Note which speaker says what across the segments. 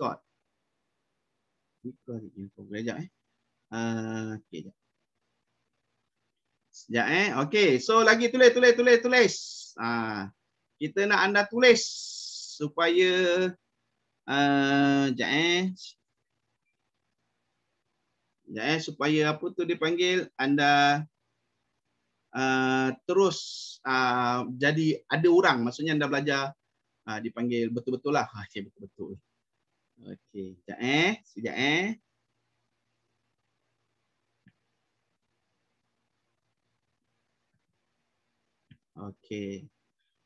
Speaker 1: record. Record info. Boleh eh? Ah, sekejap eh. Uh, okay, sekejap. Sekejap eh. Okay. So lagi tulis, tulis, tulis, tulis. Uh, kita nak anda tulis supaya Uh, jap eh. Jap eh supaya apa tu dipanggil anda uh, terus uh, jadi ada orang maksudnya anda belajar uh, dipanggil betul-betul lah. Okay, betul-betul. Okey, sekejap eh. Sekejap eh. Okey.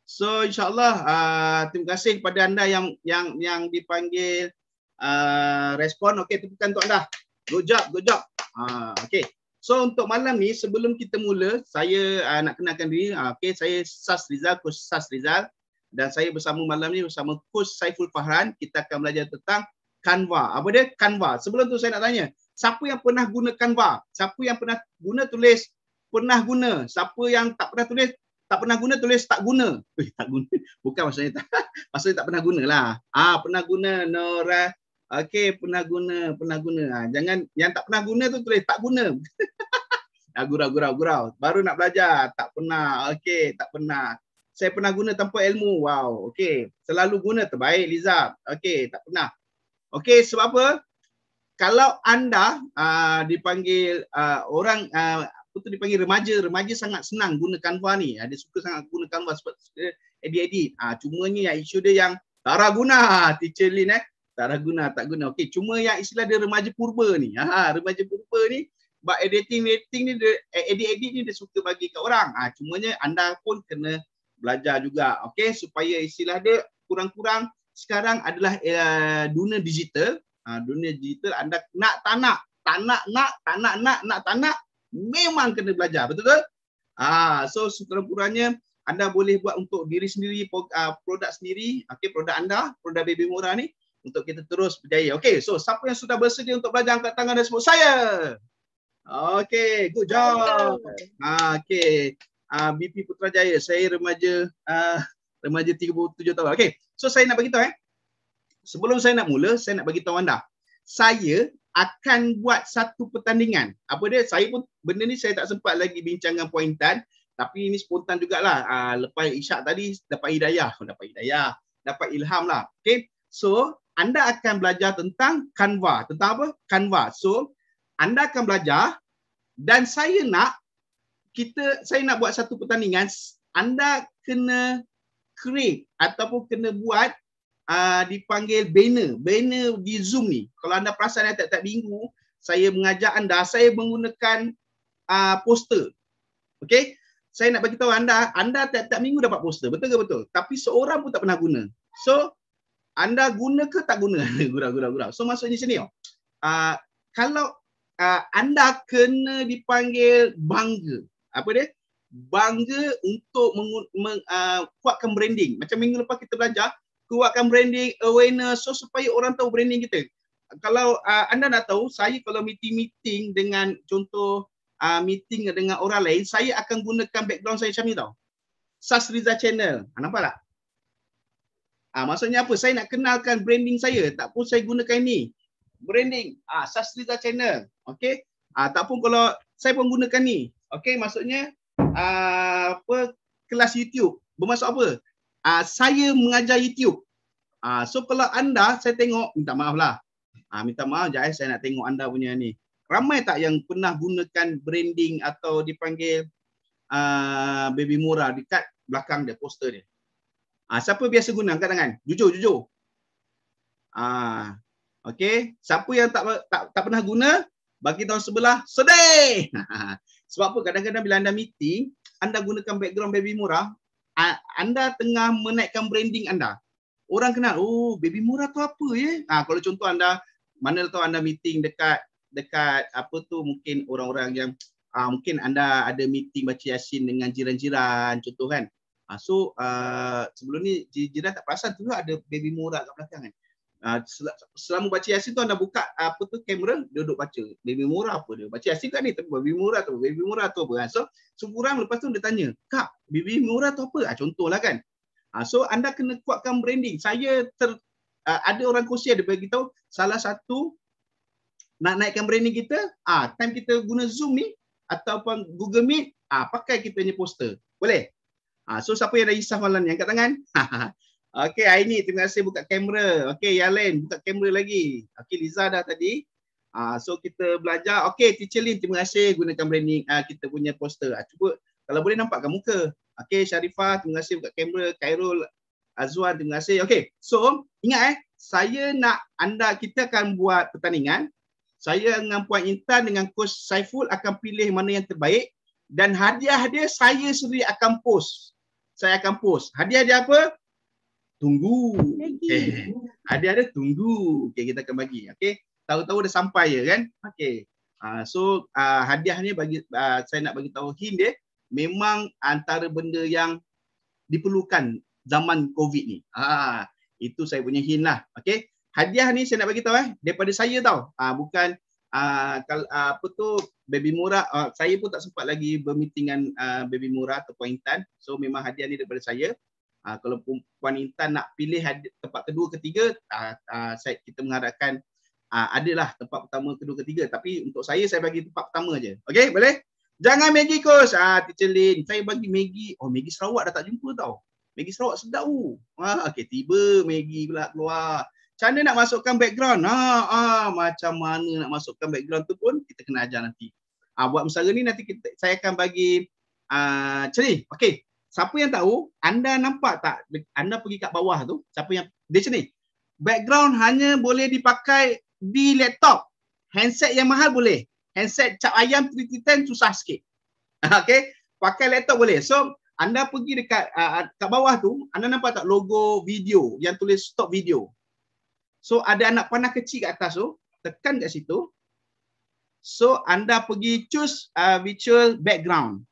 Speaker 1: So insyaAllah uh, terima kasih kepada anda yang yang yang dipanggil uh, respon. Okey, tepukan untuk anda. Good job, good job. Uh, Okey. So untuk malam ni sebelum kita mula, saya uh, nak kenalkan diri. Uh, Okey, saya Sas Rizal, Coach Sas Rizal dan saya bersama malam ni bersama Coach Saiful Fahran kita akan belajar tentang Canva. Apa dia? Canva. Sebelum tu saya nak tanya, siapa yang pernah guna Canva? Siapa yang pernah guna tulis pernah guna? Siapa yang tak pernah tulis tak pernah guna tulis tak guna. Eh, tak guna. Bukan maksudnya tak. maksudnya tak pernah guna lah Ah, pernah guna Nora. okay pernah guna, pernah guna. Ah, jangan yang tak pernah guna tu tulis tak guna. Ah, gurau, gurau, gurau. Baru nak belajar. Tak pernah. Okey, tak pernah saya pernah guna tanpa ilmu. Wow, okey. Selalu guna terbaik Liza. Okey, tak pernah. Okey, sebab apa? Kalau anda uh, dipanggil uh, orang uh, tu dipanggil remaja, remaja sangat senang guna Canva ni. Uh, dia suka sangat guna Canva sebab suka edit edit. uh, cuma ni yang isu dia yang tak guna teacher Lin eh. Tak guna, tak guna. Okey, cuma yang istilah dia remaja purba ni. uh, remaja purba ni buat editing editing ni dia eh, edit edit ni dia suka bagi kat orang. Ah uh, cumanya anda pun kena belajar juga okey supaya istilah dia kurang-kurang sekarang adalah uh, dunia digital uh, dunia digital anda nak tak nak tak nak nak tak nak nak nak tak nak memang kena belajar betul tak ha, uh, so sekurang-kurangnya anda boleh buat untuk diri sendiri uh, produk sendiri okay, produk anda produk baby murah ni untuk kita terus berjaya okey so siapa yang sudah bersedia untuk belajar angkat tangan dan sebut saya Okay, good job. Ha, okay, uh, ah, BP Putrajaya. Saya remaja uh, remaja 37 tahun. Okay, So saya nak bagi tahu eh. Sebelum saya nak mula, saya nak bagi tahu anda. Saya akan buat satu pertandingan. Apa dia? Saya pun benda ni saya tak sempat lagi bincang dengan Pointan. Tapi ini spontan jugalah. Uh, lepas Isyak tadi, dapat hidayah. Oh, dapat hidayah. Dapat ilham lah. Okay. So, anda akan belajar tentang Canva. Tentang apa? Canva. So, anda akan belajar dan saya nak kita saya nak buat satu pertandingan anda kena create ataupun kena buat uh, dipanggil banner banner di Zoom ni kalau anda perasan tak tak minggu saya mengajak anda saya menggunakan uh, poster okey saya nak bagi tahu anda anda tak tak minggu dapat poster betul ke betul tapi seorang pun tak pernah guna so anda guna ke tak guna gurau gurau gurau so maksudnya sini oh. Uh, kalau uh, anda kena dipanggil bangga apa dia bangga untuk menguatkan meng, uh, branding macam minggu lepas kita belajar kuatkan branding awareness so supaya orang tahu branding kita kalau uh, anda nak tahu saya kalau meeting-meeting dengan contoh uh, meeting dengan orang lain saya akan gunakan background saya macam ni tau Sas Riza Channel ha, nampak tak Ah, maksudnya apa? Saya nak kenalkan branding saya. Tak pun saya gunakan ini. Branding. Ah, Sastriza Channel. Okay. Ah, tak pun kalau saya pun gunakan ni. Okey, maksudnya uh, apa kelas YouTube. Bermaksud apa? Uh, saya mengajar YouTube. Uh, so kalau anda saya tengok minta maaf lah. Uh, minta maaf je saya nak tengok anda punya ni. Ramai tak yang pernah gunakan branding atau dipanggil uh, baby murah dekat belakang dia poster dia. Uh, siapa biasa guna angkat tangan? Jujur jujur. Ah uh, okey, siapa yang tak tak tak pernah guna bagi tahu sebelah sedih. Sebab apa? Kadang-kadang bila anda meeting, anda gunakan background baby murah, anda tengah menaikkan branding anda. Orang kenal, oh baby murah tu apa ya? Ha, kalau contoh anda, mana tahu anda meeting dekat dekat apa tu mungkin orang-orang yang uh, mungkin anda ada meeting baca Yasin dengan jiran-jiran contoh kan. Uh, so uh, sebelum ni jiran tak perasan tu ada baby murah kat belakang kan. Ah, selama baca Yasin tu anda buka apa tu kamera dia duduk baca baby murah apa dia baca Yasin kan ni tapi baby murah tu baby murah tu apa ah, so sekurang lepas tu dia tanya kak baby murah tu apa ah, contoh lah kan so anda kena kuatkan branding saya ter, ada orang kursi ada bagi tahu salah satu nak naikkan branding kita ah time kita guna zoom ni ataupun google meet ah pakai kita punya poster boleh ah so siapa yang ada isah malam ni angkat tangan Okay, Aini terima kasih buka kamera. Okay, Yalen buka kamera lagi. Okay, Liza dah tadi. Uh, so kita belajar. Okay, Teacher Lin terima kasih gunakan branding uh, ah, kita punya poster. Uh, cuba kalau boleh nampakkan muka. Okay, Sharifah terima kasih buka kamera. Khairul Azwan terima kasih. Okay, so ingat eh, saya nak anda kita akan buat pertandingan. Saya dengan Puan Intan dengan Coach Saiful akan pilih mana yang terbaik dan hadiah dia saya sendiri akan post. Saya akan post. Hadiah dia apa? Eh, tunggu. Okey. Ada ada tunggu. Okay, kita akan bagi. Okey. Tahu-tahu dah sampai ya kan? Okay, Uh, ah, so uh, hadiah ni bagi uh, saya nak bagi tahu hint dia memang antara benda yang diperlukan zaman COVID ni. Ha uh, itu saya punya hint lah. Okay, Hadiah ni saya nak bagi tahu eh daripada saya tau. Ah uh, bukan Uh, kal, uh, apa tu baby mura uh, saya pun tak sempat lagi bermeeting dengan uh, baby mura atau pointan so memang hadiah ni daripada saya Uh, kalau perempuan Intan nak pilih tempat kedua ketiga, uh, uh, saya kita mengharapkan uh, adalah tempat pertama kedua ketiga. Tapi untuk saya saya bagi tempat pertama aja. Okay, boleh? Jangan Maggie kos. Ah, Teacher Lin, saya bagi Maggie. Oh, Maggie Sarawak dah tak jumpa tau. Maggie Sarawak sedap tu. Oh. Ah, okay, tiba Maggie pula keluar. Macam mana nak masukkan background? Ah, ah, macam mana nak masukkan background tu pun kita kena ajar nanti. Ah, buat mesara ni nanti kita, saya akan bagi ah, uh, Okey, siapa yang tahu anda nampak tak anda pergi kat bawah tu siapa yang dia macam background hanya boleh dipakai di laptop handset yang mahal boleh handset cap ayam 3310 susah sikit Okay, pakai laptop boleh so anda pergi dekat uh, kat bawah tu anda nampak tak logo video yang tulis stop video so ada anak panah kecil kat atas tu tekan kat situ so anda pergi choose uh, virtual background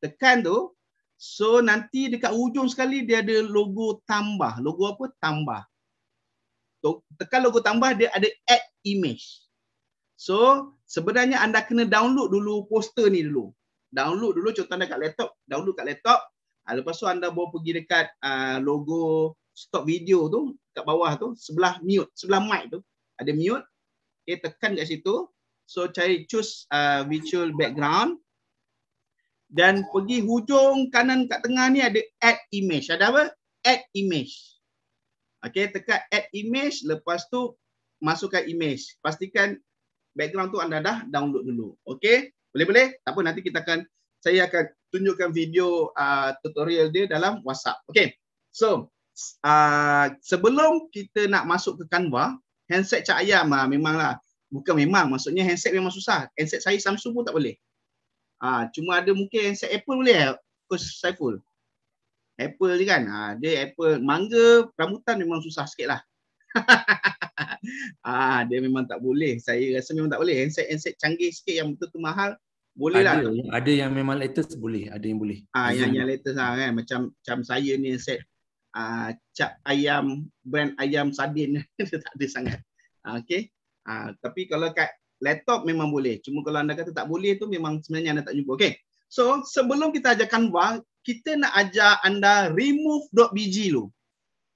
Speaker 1: tekan tu So nanti dekat hujung sekali dia ada logo tambah. Logo apa? Tambah. Tekan logo tambah dia ada add image. So sebenarnya anda kena download dulu poster ni dulu. Download dulu contoh anda kat laptop. Download kat laptop. Ah, lepas tu anda boleh pergi dekat ah, logo stop video tu. Kat bawah tu. Sebelah mute. Sebelah mic tu. Ada mute. Okay, tekan kat situ. So cari choose uh, ah, virtual background dan pergi hujung kanan kat tengah ni ada add image. Ada apa? Add image. Okay, tekan add image lepas tu masukkan image. Pastikan background tu anda dah download dulu. Okay, Boleh-boleh? Tak apa nanti kita akan saya akan tunjukkan video uh, tutorial dia dalam WhatsApp. Okay. So, uh, sebelum kita nak masuk ke Canva, handset cak ayam uh, memanglah bukan memang maksudnya handset memang susah. Handset saya Samsung pun tak boleh ha, cuma ada mungkin yang set apple boleh kos eh, Saiful. Apple je kan. Ah ha, dia apple mangga rambutan memang susah sikit lah. ah ha, dia memang tak boleh. Saya rasa memang tak boleh. Handset handset canggih sikit yang betul tu mahal boleh ada, lah.
Speaker 2: Ada yang memang latest boleh, ada yang boleh. Ah ha, yang yang latest lah kan macam macam
Speaker 1: saya ni set ah ha, uh, cap ayam brand ayam sadin, tak ada sangat. ha, okey. ha, tapi kalau kat laptop memang boleh. Cuma kalau anda kata tak boleh tu memang sebenarnya anda tak jumpa. Okay. So sebelum kita ajar Canva, kita nak ajar anda remove.bg dulu.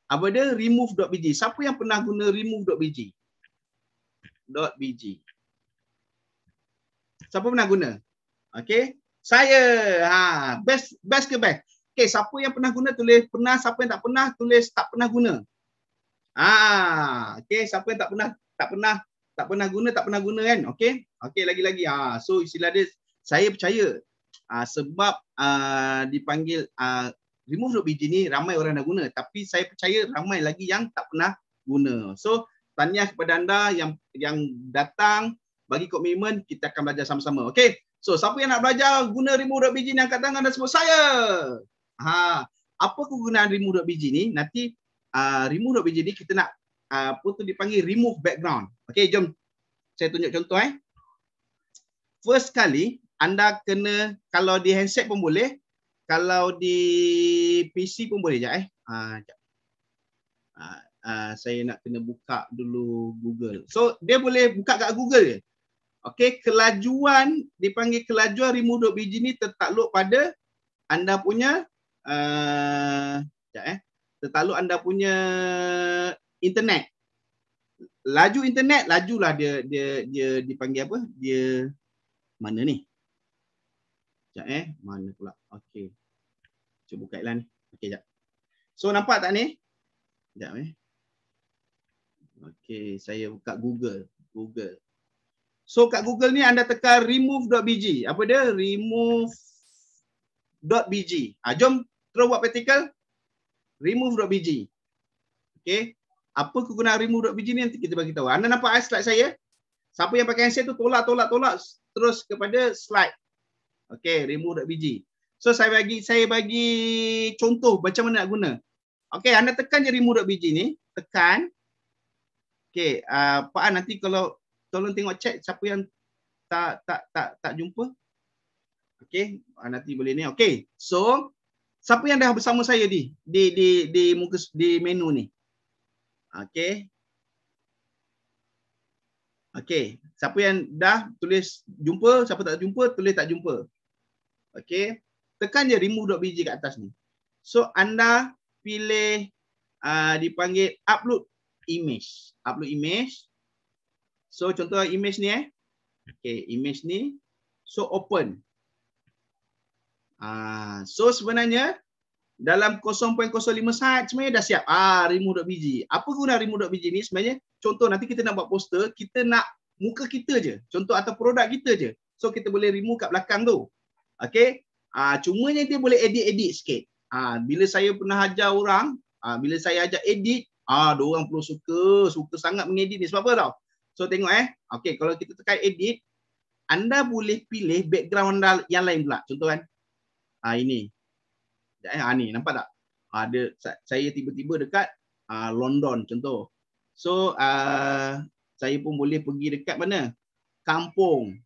Speaker 1: Apa dia? Remove.bg. Siapa yang pernah guna remove.bg? .bg. Siapa pernah guna? Okay. Saya. Ha. Best, best ke best? Okay, siapa yang pernah guna tulis pernah, siapa yang tak pernah tulis tak pernah guna. Ah, ha, okay, siapa yang tak pernah tak pernah tak pernah guna tak pernah guna kan Okay, okay lagi-lagi ha so istilah dia saya percaya ha, sebab ha, dipanggil ha, remove node biji ni ramai orang dah guna tapi saya percaya ramai lagi yang tak pernah guna so tanya kepada anda yang yang datang bagi komitmen kita akan belajar sama-sama Okay, so siapa yang nak belajar guna remove node biji ni angkat tangan dan semua saya ha apa kegunaan remove node biji ni nanti uh, remove node biji ni kita nak uh, apa tu dipanggil remove background Okey, jom saya tunjuk contoh eh. First kali anda kena kalau di handset pun boleh, kalau di PC pun boleh jap eh. Ah, uh, uh, saya nak kena buka dulu Google. So, dia boleh buka kat Google je. Okey, kelajuan dipanggil kelajuan remote biji ni tertakluk pada anda punya uh, jap eh. Tertakluk anda punya internet laju internet lajulah dia dia dia dipanggil apa? Dia mana ni? Sekejap eh, mana pula? Okey. Cuba buka iklan ni. Okey, sekejap. So nampak tak ni? Sekejap eh. Okey, saya buka Google. Google. So kat Google ni anda tekan remove.bg. Apa dia? Remove.bg. Ha, jom terus buat practical. Remove.bg. Okey apa kegunaan remove dot biji ni nanti kita bagi tahu. Anda nampak eh, slide saya? Siapa yang pakai handset tu tolak tolak tolak terus kepada slide. Okey, remove dot biji. So saya bagi saya bagi contoh macam mana nak guna. Okey, anda tekan je remove dot biji ni, tekan. Okey, uh, Pak An nanti kalau tolong tengok chat siapa yang tak tak tak tak jumpa. Okey, ah, nanti boleh ni. Okey. So siapa yang dah bersama saya di di di di muka di menu ni? Okey. Okey, siapa yang dah tulis jumpa, siapa tak jumpa, tulis tak jumpa. Okey. Tekan je remove.bg kat atas ni. So anda pilih uh, dipanggil upload image. Upload image. So contoh image ni eh. Okey, image ni. So open. Uh, so sebenarnya dalam 0.05 saat sebenarnya dah siap ah remove dot biji apa guna remove dot biji ni sebenarnya contoh nanti kita nak buat poster kita nak muka kita je contoh atau produk kita je so kita boleh remove kat belakang tu okay? ah cuma ni dia boleh edit edit sikit ah bila saya pernah ajar orang ah bila saya ajar edit ah dua orang perlu suka suka sangat mengedit ni sebab apa tau so tengok eh okay, kalau kita tekan edit anda boleh pilih background yang lain pula contoh kan ah ini Eh, ah, ni nampak tak? Ada ah, ha, saya tiba-tiba dekat ha, London contoh. So uh, saya pun boleh pergi dekat mana? Kampung.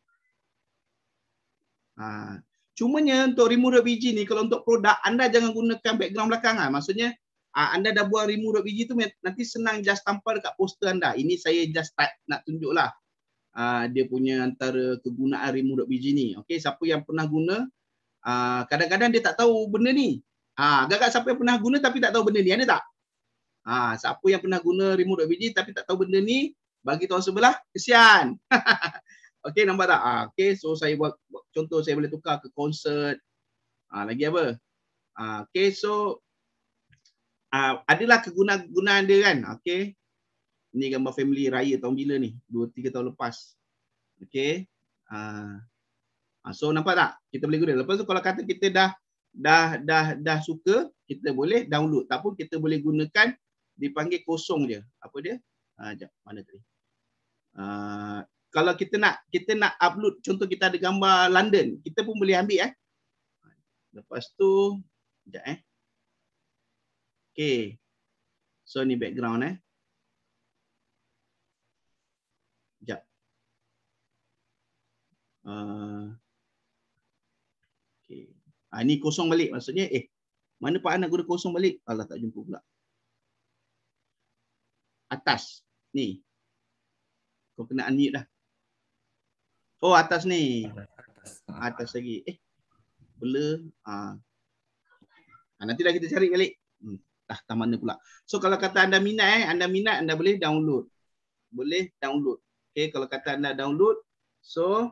Speaker 1: Ha. Cumanya untuk remove biji ni kalau untuk produk anda jangan gunakan background belakang lah. Maksudnya uh, anda dah buat remove biji tu nanti senang just tampal dekat poster anda. Ini saya just start nak tunjuk lah uh, dia punya antara kegunaan remove biji ni. Okay, siapa yang pernah guna uh, kadang-kadang dia tak tahu benda ni. Ha, agak-agak siapa yang pernah guna tapi tak tahu benda ni, ada tak? Ha, siapa yang pernah guna remote biji tapi tak tahu benda ni, bagi tahu sebelah, kesian. okay, nampak tak? Ha, okay, so saya buat, buat contoh saya boleh tukar ke konsert. Ha, lagi apa? Ha, okay, so ha, adalah kegunaan-kegunaan dia kan? Ha, okay. Ni gambar family raya tahun bila ni? 2 3 tahun lepas. Okey. Ah. Uh, so nampak tak? Kita boleh guna. Lepas tu kalau kata kita dah dah dah dah suka kita boleh download ataupun kita boleh gunakan dipanggil kosong je. apa dia ha jap mana tadi uh, kalau kita nak kita nak upload contoh kita ada gambar London kita pun boleh ambil eh lepas tu jap eh okey so ni background eh jap uh, Ha, ni kosong balik maksudnya eh mana Pak Anak guna kosong balik? Allah tak jumpa pula. Atas ni. Kau kena unmute dah. Oh atas ni. Atas ah. lagi. Eh blur. Ha. Ha, ah. nanti dah kita cari balik. Hmm. Ah, tak mana pula. So kalau kata anda minat eh, anda minat anda boleh download. Boleh download. Okay, kalau kata anda download. So,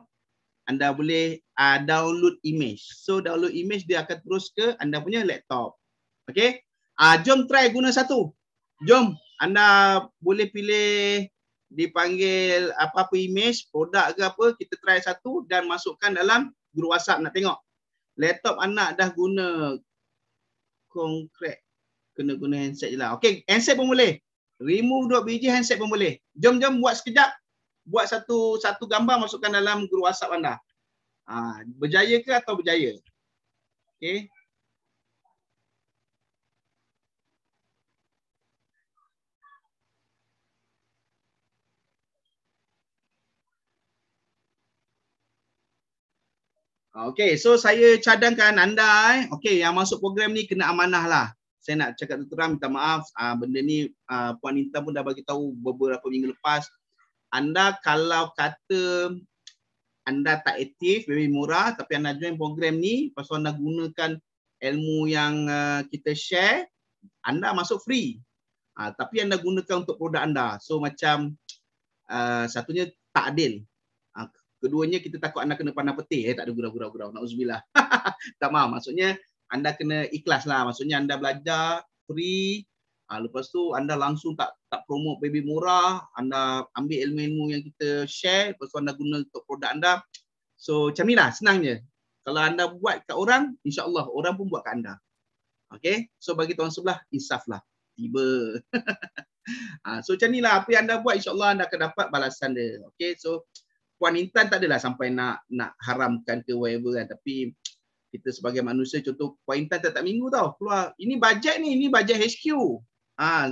Speaker 1: anda boleh uh, download image. So download image dia akan terus ke anda punya laptop. okay? Uh, jom try guna satu. Jom anda boleh pilih dipanggil apa-apa image, produk ke apa, kita try satu dan masukkan dalam grup WhatsApp nak tengok. Laptop anak dah guna konkret kena guna handset je lah. Okay, handset pun boleh. Remove dua biji handset pun boleh. Jom-jom buat sekejap buat satu satu gambar masukkan dalam grup WhatsApp anda. Ha, berjaya ke atau berjaya? Okey. Ha, okay, so saya cadangkan anda eh. Okay, yang masuk program ni kena amanah lah. Saya nak cakap terang, minta maaf. Uh, benda ni uh, Puan Intan pun dah bagi tahu beberapa minggu lepas anda kalau kata anda tak aktif, maybe murah, tapi anda join program ni pasal anda gunakan ilmu yang uh, kita share, anda masuk free. Uh, tapi anda gunakan untuk produk anda. So macam uh, satunya tak adil. Uh, keduanya kita takut anda kena panah peti. Eh, tak ada gurau-gurau-gurau. Na'udzubillah. tak maaf. Maksudnya anda kena ikhlas lah. Maksudnya anda belajar free Ha, lepas tu anda langsung tak tak promote baby murah, anda ambil ilmu-ilmu yang kita share, lepas tu anda guna untuk produk anda. So macam inilah senangnya. Kalau anda buat kat orang, insya Allah orang pun buat kat anda. Okay, so bagi tuan sebelah, insaf lah. Tiba. ha, so macam inilah apa yang anda buat, insya Allah anda akan dapat balasan dia. Okay, so Puan Intan tak adalah sampai nak nak haramkan ke whatever kan. Tapi kita sebagai manusia contoh Puan Intan tak minggu tau keluar. Ini bajet ni, ini bajet HQ. Ha,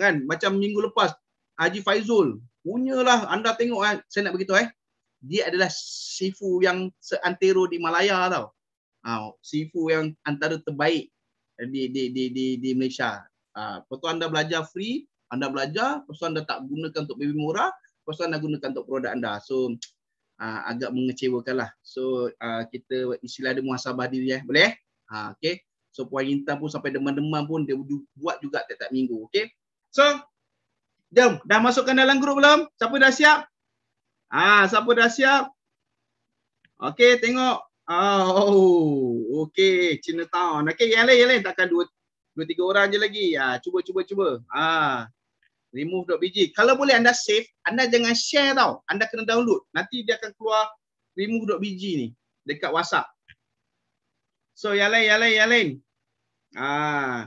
Speaker 1: kan macam minggu lepas Haji Faizul punyalah anda tengok kan saya nak begitu eh. Dia adalah sifu yang seantero di Malaya tau. Ha, sifu yang antara terbaik di di di di, di Malaysia. Ha, lepas tu anda belajar free, anda belajar, lepas tu anda tak gunakan untuk baby murah, lepas tu anda gunakan untuk produk anda. So ha, agak mengecewakan lah. So ha, kita istilah ada muhasabah diri eh. Boleh eh? Ha, okay. So Puan Intan pun sampai demam-demam pun dia buat juga tiap-tiap minggu. Okay. So, jom. Dah masukkan dalam grup belum? Siapa dah siap? Ah, siapa dah siap? Okay, tengok. Oh, okay. Chinatown. Okay, yang lain, yang lain. Takkan dua, dua tiga orang je lagi. Ah, cuba, cuba, cuba. Ah, remove dot biji. Kalau boleh anda save, anda jangan share tau. Anda kena download. Nanti dia akan keluar remove dot biji ni dekat WhatsApp. So yang lain, yang lain, yang lain. Ah.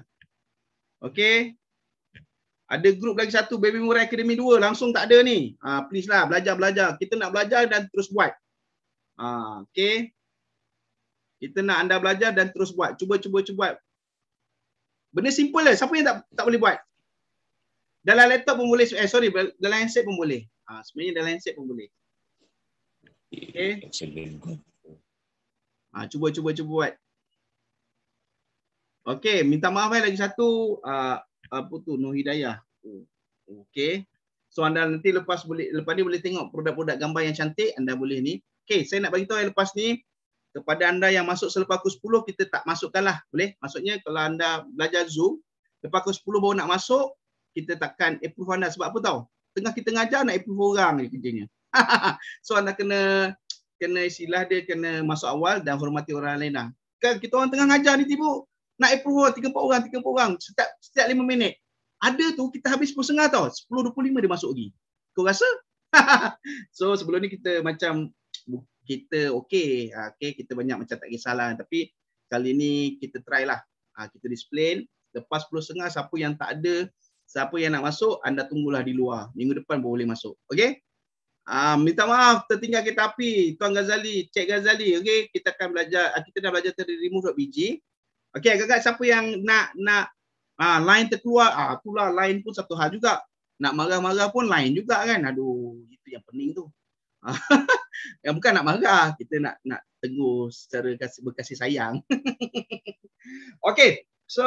Speaker 1: Okay. Ada grup lagi satu, Baby Murai Academy 2. Langsung tak ada ni. Ah, please lah, belajar-belajar. Kita nak belajar dan terus buat. Ah, okay. Kita nak anda belajar dan terus buat. Cuba, cuba, cuba. Buat. Benda simple lah. Siapa yang tak tak boleh buat? Dalam laptop pun boleh. Eh, sorry. Dalam handset pun boleh. Ah, sebenarnya dalam handset pun boleh. Okay. Ah, cuba, cuba, cuba buat. Okey, minta maaf eh, lagi satu uh, apa tu Nur Hidayah. Oh, okey. So anda nanti lepas boleh lepas ni boleh tengok produk-produk gambar yang cantik anda boleh ni. Okey, saya nak bagi tahu eh, lepas ni kepada anda yang masuk selepas pukul 10 kita tak masukkan lah, boleh? Maksudnya kalau anda belajar Zoom lepas pukul 10 baru nak masuk, kita takkan approve anda sebab apa tahu? Tengah kita ngajar nak approve orang ni kerjanya. so anda kena kena istilah dia kena masuk awal dan hormati orang lain lah. Kan kita orang tengah ngajar ni tiba nak approve orang, tiga, empat orang, tiga, empat orang. Setiap setiap lima minit. Ada tu, kita habis pukul sengah tau. Sepuluh, dua puluh lima dia masuk lagi. Kau rasa? so, sebelum ni kita macam, kita okay. Ah, okay kita banyak macam tak kisahlah. Tapi, kali ni kita try lah. Ah, kita disiplin. Lepas sepuluh sengah, siapa yang tak ada, siapa yang nak masuk, anda tunggulah di luar. Minggu depan boleh masuk. Okay? Uh, ah, minta maaf tertinggal kita api Tuan Ghazali, Cik Ghazali okay? Kita akan belajar, kita dah belajar tadi remove biji Okey agak-agak siapa yang nak nak ah uh, line terkeluar ah ha, uh, itulah line pun satu hal juga. Nak marah-marah pun line juga kan. Aduh itu yang pening tu. Ha, yang bukan nak marah, kita nak nak tegur secara kasih berkasih sayang. Okey. So,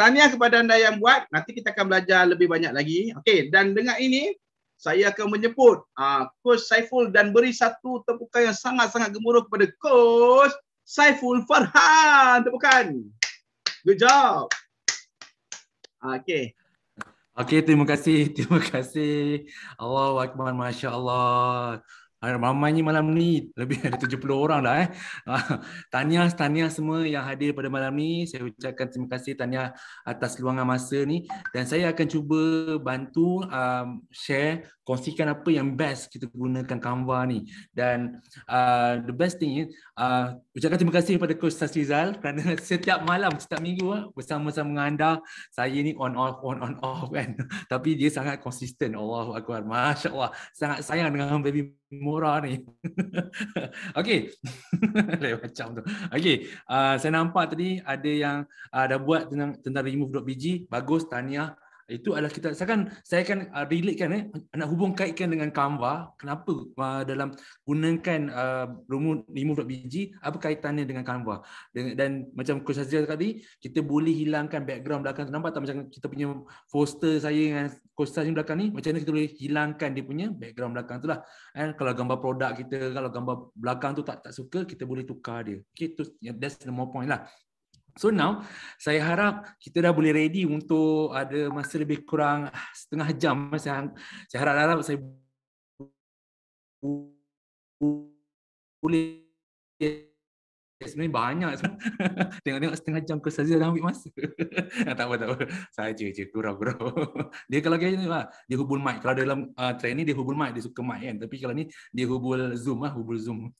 Speaker 1: tanya kepada anda yang buat. Nanti kita akan belajar lebih banyak lagi. Okey, dan dengan ini saya akan menyebut uh, Coach Saiful dan beri satu tepukan yang sangat-sangat gemuruh kepada Coach Saiful Farhan. Tepukan. Tepukan. Good job. Okay.
Speaker 2: Okay, terima kasih. Terima kasih. Allah Akbar, Masya Allah. Ramainya malam ni. Lebih ada 70 orang dah. Eh. Tanya, ah, tanya semua yang hadir pada malam ni. Saya ucapkan terima kasih tanya atas luangan masa ni. Dan saya akan cuba bantu um, share kongsikan apa yang best kita gunakan Canva ni dan uh, the best thing is uh, ucapkan terima kasih kepada coach Sasrizal kerana setiap malam setiap minggu uh, bersama-sama dengan anda saya ni on off on on off kan tapi dia sangat konsisten Allahu akbar masyaallah sangat sayang dengan baby Mora ni okey lain macam tu okey uh, saya nampak tadi ada yang uh, dah buat tentang, tentang remove dot remove.bg bagus tahniah itu adalah kita saya kan saya kan ah, relate kan eh nak hubung kaitkan dengan Canva kenapa ah, dalam gunakan remove uh, biji apa kaitannya dengan Canva dan, dan macam coach Azizah tadi kita boleh hilangkan background belakang nampak tak macam kita punya poster saya dengan coach Azizah belakang ni macam mana kita boleh hilangkan dia punya background belakang tu lah eh, kalau gambar produk kita kalau gambar belakang tu tak tak suka kita boleh tukar dia okay, tu, that's the more point lah So now, saya harap kita dah boleh ready untuk ada masa lebih kurang setengah jam. Saya, saya harap-harap saya boleh sebenarnya banyak tengok-tengok setengah jam ke saja dah ambil masa tak apa tak apa saya je je kurang kurang dia kalau gaya ni lah dia hubul mic kalau dalam uh, train dia hubul mic dia suka mic kan tapi kalau ni dia hubul zoom lah hubul zoom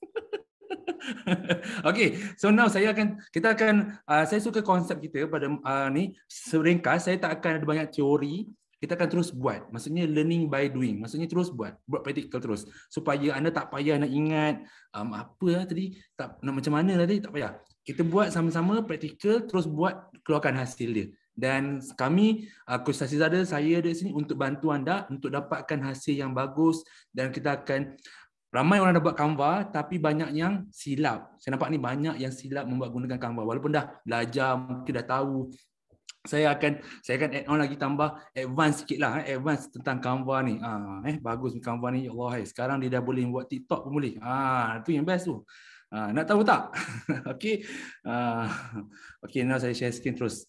Speaker 2: okay, so now saya akan kita akan uh, saya suka konsep kita pada uh, ni seringkas saya tak akan ada banyak teori kita akan terus buat. Maksudnya learning by doing. Maksudnya terus buat. Buat practical terus. Supaya anda tak payah nak ingat um, apa lah tadi. Tak, nak macam mana lah tadi. Tak payah. Kita buat sama-sama praktikal Terus buat. Keluarkan hasil dia. Dan kami, uh, Coach saya ada di sini untuk bantu anda untuk dapatkan hasil yang bagus. Dan kita akan ramai orang dah buat Canva tapi banyak yang silap. Saya nampak ni banyak yang silap membuat gunakan Canva walaupun dah belajar mungkin dah tahu saya akan saya akan add on lagi tambah advance sikit lah eh, advance tentang Canva ni ha, eh bagus ni Canva ni ya Allah hai. Eh. sekarang dia dah boleh buat TikTok pun boleh ha, ah, tu yang best tu ha, nak tahu tak okey ha, okey now saya share screen terus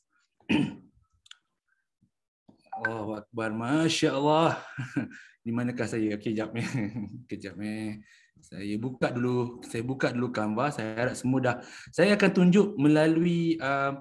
Speaker 2: Allah Masya Allah di manakah saya? Okey, jap eh. Kejap eh. Saya buka dulu, saya buka dulu Canva. Saya harap semua dah. Saya akan tunjuk melalui uh,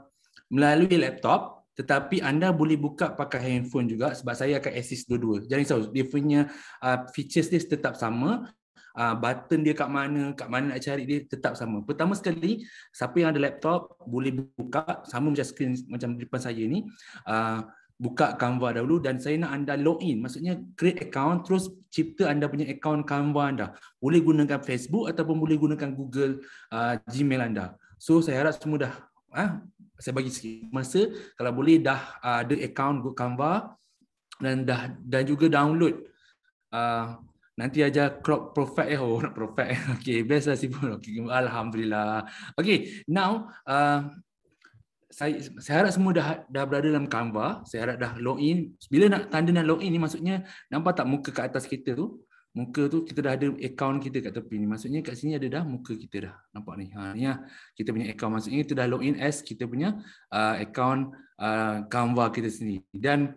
Speaker 2: melalui laptop tetapi anda boleh buka pakai handphone juga sebab saya akan assist dua-dua. Jangan risau, dia punya uh, features dia tetap sama. Uh, button dia kat mana, kat mana nak cari dia tetap sama. Pertama sekali, siapa yang ada laptop boleh buka sama macam screen macam depan saya ni. Uh, buka Canva dahulu dan saya nak anda login maksudnya create account terus cipta anda punya account Canva anda boleh gunakan Facebook ataupun boleh gunakan Google uh, Gmail anda so saya harap semua dah uh, saya bagi sikit masa kalau boleh dah uh, ada account Google Canva dan dah dan juga download uh, Nanti aja crop perfect eh. Oh, nak perfect. Okay, best lah sibuk. Okay, Alhamdulillah. Okay, now, uh, saya, saya harap semua dah, dah berada dalam Canva. Saya harap dah login. Bila nak tanda nak login in ni maksudnya nampak tak muka kat atas kita tu? Muka tu kita dah ada account kita kat tepi ni. Maksudnya kat sini ada dah muka kita dah. Nampak ni. Ha, ni lah. Kita punya account. Maksudnya kita dah login in as kita punya uh, account uh, Canva kita sini Dan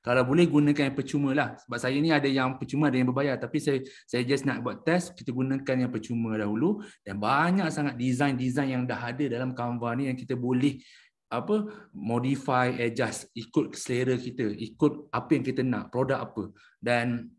Speaker 2: kalau boleh gunakan yang percuma lah. Sebab saya ni ada yang percuma, ada yang berbayar. Tapi saya saya just nak buat test, kita gunakan yang percuma dahulu. Dan banyak sangat design-design yang dah ada dalam Canva ni yang kita boleh apa modify, adjust, ikut selera kita, ikut apa yang kita nak, produk apa. Dan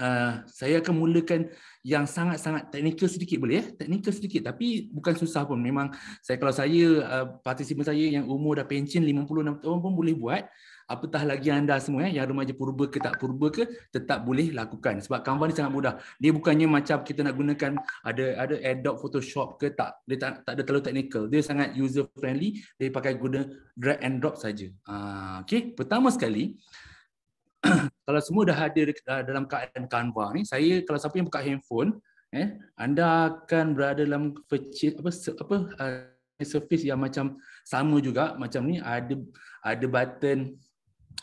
Speaker 2: uh, saya akan mulakan yang sangat-sangat teknikal sedikit boleh ya? Teknikal sedikit tapi bukan susah pun. Memang saya kalau saya, uh, partisipan saya yang umur dah pencin 56 tahun pun boleh buat apatah lagi anda semua eh, yang remaja purba ke tak purba ke tetap boleh lakukan sebab Canva ni sangat mudah dia bukannya macam kita nak gunakan ada ada Adobe Photoshop ke tak dia tak, tak ada terlalu technical dia sangat user friendly dia pakai guna drag and drop saja uh, okey pertama sekali kalau semua dah ada dalam keadaan Canva ni saya kalau siapa yang buka handphone eh anda akan berada dalam purchase, apa apa uh, ah, surface yang macam sama juga macam ni ada ada button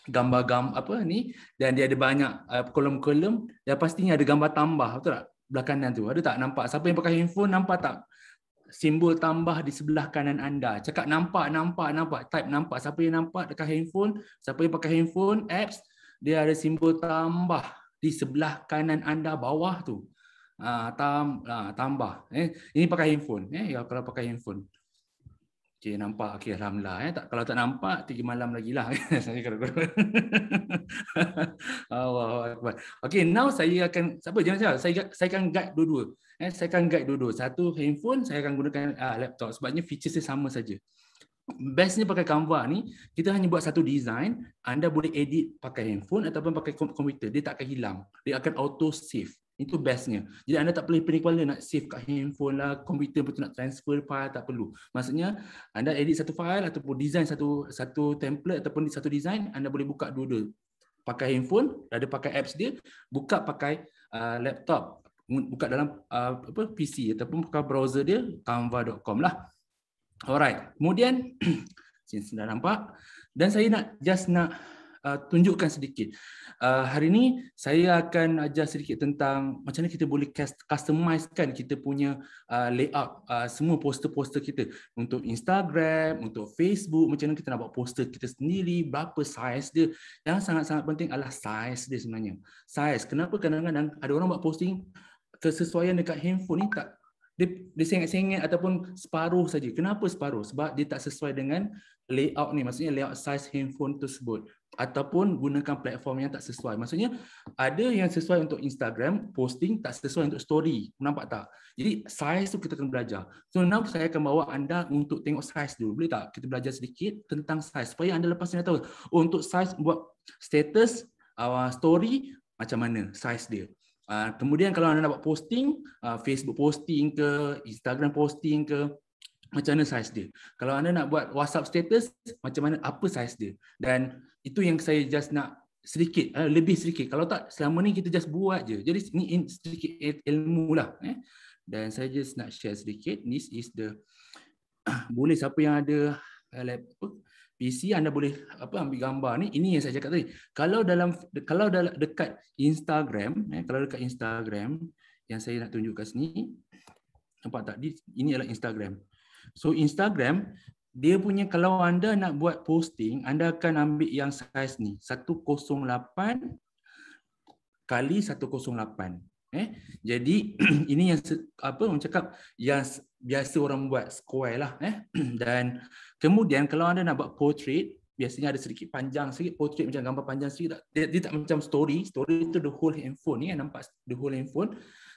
Speaker 2: gambar-gambar apa ni dan dia ada banyak uh, kolom-kolom dan pastinya ada gambar tambah betul tak belakang tu ada tak nampak siapa yang pakai handphone nampak tak simbol tambah di sebelah kanan anda cakap nampak nampak nampak type nampak siapa yang nampak dekat handphone siapa yang pakai handphone apps dia ada simbol tambah di sebelah kanan anda bawah tu uh, tam, uh, tambah eh ini pakai handphone eh kalau pakai handphone Okey nampak okey alhamdulillah eh tak kalau tak nampak tiga malam lagi lah. saya kalau Allahu akbar. Okey now saya akan siapa jangan saya saya akan guide dua-dua. Eh saya akan guide dua-dua. Satu handphone saya akan gunakan ah, laptop sebabnya features dia sama saja. Bestnya pakai Canva ni kita hanya buat satu design anda boleh edit pakai handphone ataupun pakai komputer dia tak akan hilang. Dia akan auto save. Itu bestnya. Jadi anda tak perlu pening kepala nak save kat handphone lah, komputer pun nak transfer file, tak perlu. Maksudnya anda edit satu file ataupun design satu satu template ataupun satu design, anda boleh buka dua-dua. Pakai handphone, ada pakai apps dia, buka pakai uh, laptop, buka dalam uh, apa PC ataupun buka browser dia, canva.com lah. Alright, kemudian, sini sudah nampak. Dan saya nak just nak uh, tunjukkan sedikit. Uh, hari ini saya akan ajar sedikit tentang macam mana kita boleh customisekan kita punya uh, layout uh, semua poster-poster kita untuk Instagram, untuk Facebook, macam mana kita nak buat poster kita sendiri, berapa size dia. Yang sangat-sangat penting adalah size dia sebenarnya. size Kenapa kadang-kadang ada orang buat posting kesesuaian dekat handphone ni tak dia, dia sengit-sengit ataupun separuh saja. Kenapa separuh? Sebab dia tak sesuai dengan layout ni. Maksudnya layout size handphone tersebut ataupun gunakan platform yang tak sesuai. Maksudnya ada yang sesuai untuk Instagram, posting tak sesuai untuk story. Nampak tak? Jadi size tu kita akan belajar. So now saya akan bawa anda untuk tengok size dulu. Boleh tak? Kita belajar sedikit tentang size supaya anda lepas ni tahu oh, untuk size buat status uh, story macam mana size dia. Uh, kemudian kalau anda nak buat posting, uh, Facebook posting ke, Instagram posting ke, macam mana saiz dia. Kalau anda nak buat WhatsApp status, macam mana apa saiz dia. Dan itu yang saya just nak sedikit, eh, lebih sedikit. Kalau tak, selama ni kita just buat je. Jadi ni in sedikit ilmu lah. Eh. Dan saya just nak share sedikit. This is the, boleh siapa yang ada eh, laptop, PC anda boleh apa ambil gambar ni ini yang saya cakap tadi kalau dalam kalau dalam dekat Instagram eh, kalau dekat Instagram yang saya nak tunjukkan sini nampak tak di, ini adalah Instagram So Instagram dia punya kalau anda nak buat posting, anda akan ambil yang size ni, 108 kali 108. Eh? Jadi ini yang apa orang cakap yang biasa orang buat square lah eh. Dan kemudian kalau anda nak buat portrait, biasanya ada sedikit panjang sedikit portrait macam gambar panjang sikit dia, dia tak macam story, story itu the whole handphone ni eh? nampak the whole handphone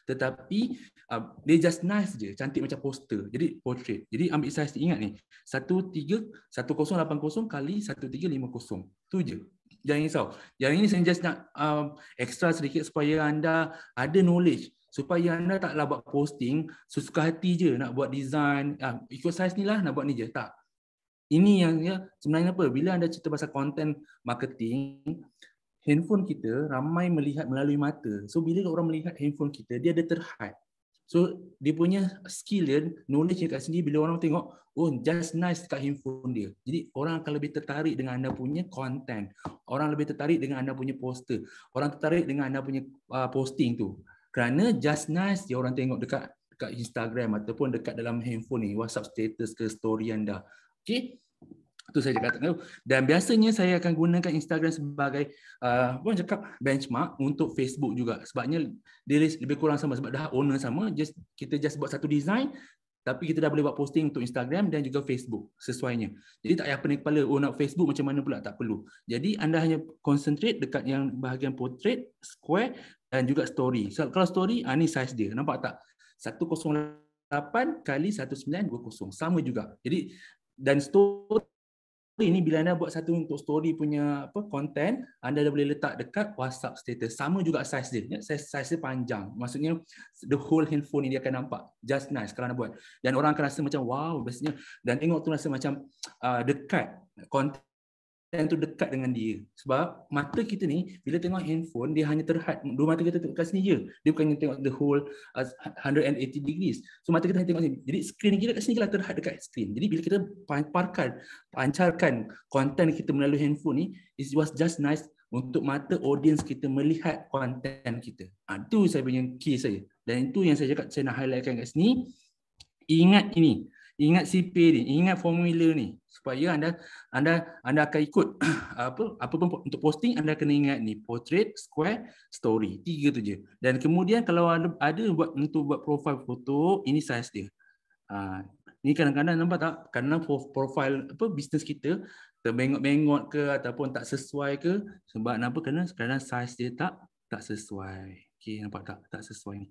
Speaker 2: tetapi uh, um, dia just nice je cantik macam poster jadi portrait jadi ambil saiz ingat ni 13 1080 kali 1350 tu je jangan risau yang ini saya just nak um, extra sedikit supaya anda ada knowledge supaya anda taklah buat posting sesuka hati je nak buat design uh, ikut saiz ni lah nak buat ni je tak ini yang ya, sebenarnya apa bila anda cerita pasal content marketing handphone kita ramai melihat melalui mata. So bila orang melihat handphone kita, dia ada terhad. So dia punya skill dia, knowledge dia kat sini bila orang tengok, oh just nice dekat handphone dia. Jadi orang akan lebih tertarik dengan anda punya content. Orang lebih tertarik dengan anda punya poster. Orang tertarik dengan anda punya uh, posting tu. Kerana just nice dia orang tengok dekat dekat Instagram ataupun dekat dalam handphone ni, WhatsApp status ke story anda. Okay? tu saya cakap tu. Dan biasanya saya akan gunakan Instagram sebagai uh, orang cakap benchmark untuk Facebook juga. Sebabnya dia lebih kurang sama sebab dah owner sama. Just kita just buat satu design tapi kita dah boleh buat posting untuk Instagram dan juga Facebook sesuainya. Jadi tak payah pening kepala oh nak Facebook macam mana pula tak perlu. Jadi anda hanya concentrate dekat yang bahagian portrait, square dan juga story. So, kalau story ah, ni size dia. Nampak tak? 108 kali 1920 sama juga. Jadi dan story story ni bila anda buat satu untuk story punya apa content anda dah boleh letak dekat WhatsApp status sama juga size dia ya size size dia panjang maksudnya the whole handphone ni dia akan nampak just nice kalau anda buat dan orang akan rasa macam wow biasanya dan tengok tu rasa macam uh, dekat content time tu dekat dengan dia sebab mata kita ni bila tengok handphone dia hanya terhad dua mata kita tengok kat sini je dia bukan yang tengok the whole uh, 180 degrees so mata kita hanya tengok sini jadi screen kita kat sini je lah terhad dekat screen jadi bila kita parkan pancarkan konten kita melalui handphone ni it was just nice untuk mata audience kita melihat konten kita ha, itu saya punya key saya dan itu yang saya cakap saya nak highlightkan kat sini ingat ini ingat C.P. ni, ingat formula ni supaya anda anda anda akan ikut apa apa pun untuk posting anda kena ingat ni portrait, square, story. Tiga tu je. Dan kemudian kalau ada ada buat untuk buat profil foto, ini size dia. Ha, ini kadang-kadang nampak tak? Kadang profil apa bisnes kita terbengok-bengok ke ataupun tak sesuai ke sebab kenapa? Kerana kadang size dia tak tak sesuai. Okey nampak tak? Tak sesuai ni.